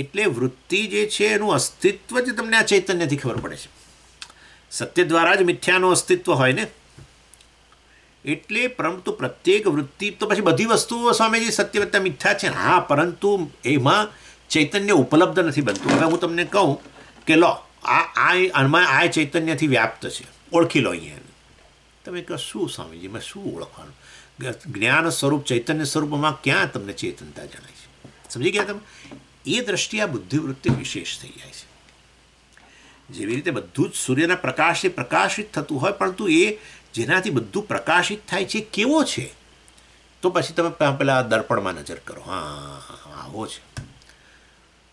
A: એટલે વૃત્તિ જે છે એનું અસ્તિત્વ જ તમને આ ચૈતન્યથી ખબર પડે છે સત્ય દ્વારા જ મિથ્યાનું અસ્તિત્વ હોય ને એટલે પરંતુ પ્રત્યેક વૃત્તિ તો પછી બધી વસ્તુઓ સ્વામીજી સત્ય વત્તા મિથ્યા છે હા પરંતુ એમાં ચૈતન્ય ઉપલબ્ધ નથી બનતું હવે હું તમને કહું કે લો આ આ આમાં આ ચૈતન્યથી વ્યાપ્ત છે ઓળખી લો અહીંયા તમે કહો શું સ્વામીજી મેં શું ઓળખવાનું જ્ઞાન સ્વરૂપ ચૈતન્ય સ્વરૂપમાં ક્યાં તમને ચેતનતા જણાય છે સમજી ગયા તમે એ દ્રષ્ટિએ બુદ્ધિવૃત્તિ વિશેષ થઈ જાય છે જેવી રીતે બધું જ સૂર્યના પ્રકાશે પ્રકાશિત થતું હોય પરંતુ એ જેનાથી બધું પ્રકાશિત થાય છે કેવો છે તો પછી તમે પહેલાં દર્પણમાં નજર કરો હા આવો છે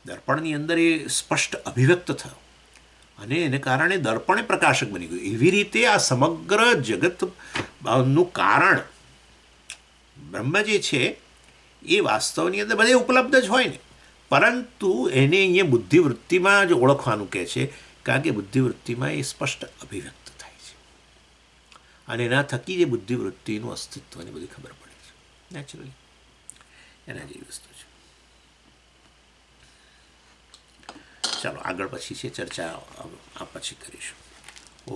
A: દર્પણની અંદર એ સ્પષ્ટ અભિવ્યક્ત થયો અને એને કારણે દર્પણે પ્રકાશક બની ગયું એવી રીતે આ સમગ્ર જગતનું કારણ બ્રહ્મ જે છે એ વાસ્તવની અંદર બધે ઉપલબ્ધ જ હોય ને પરંતુ એને અહીંયા બુદ્ધિવૃત્તિમાં જ ઓળખવાનું કહે છે કારણ કે બુદ્ધિવૃત્તિમાં એ સ્પષ્ટ અભિવ્યક્ત થાય છે અને એના થકી જે બુદ્ધિવૃત્તિનું અસ્તિત્વની બધી ખબર પડે છે નેચરલી એના જેવી વસ્તુ છે ચાલો આગળ પછી છે ચર્ચા આ પછી કરીશું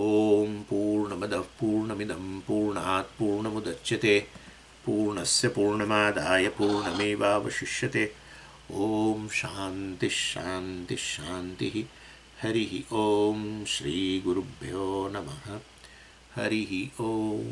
A: ઓમ પૂર્ણમદ પૂર્ણમિદમ પૂર્ણાત પૂર્ણમુદચ્યતે પૂર્ણસ્ય પૂર્ણમાદાય પૂર્ણમેવાવશિષ્યતે ઓમ શાંતિ શાંતિ શાંતિ હરિ ઓમ શ્રી ગુરુભ્યો નમઃ હરિ ઓમ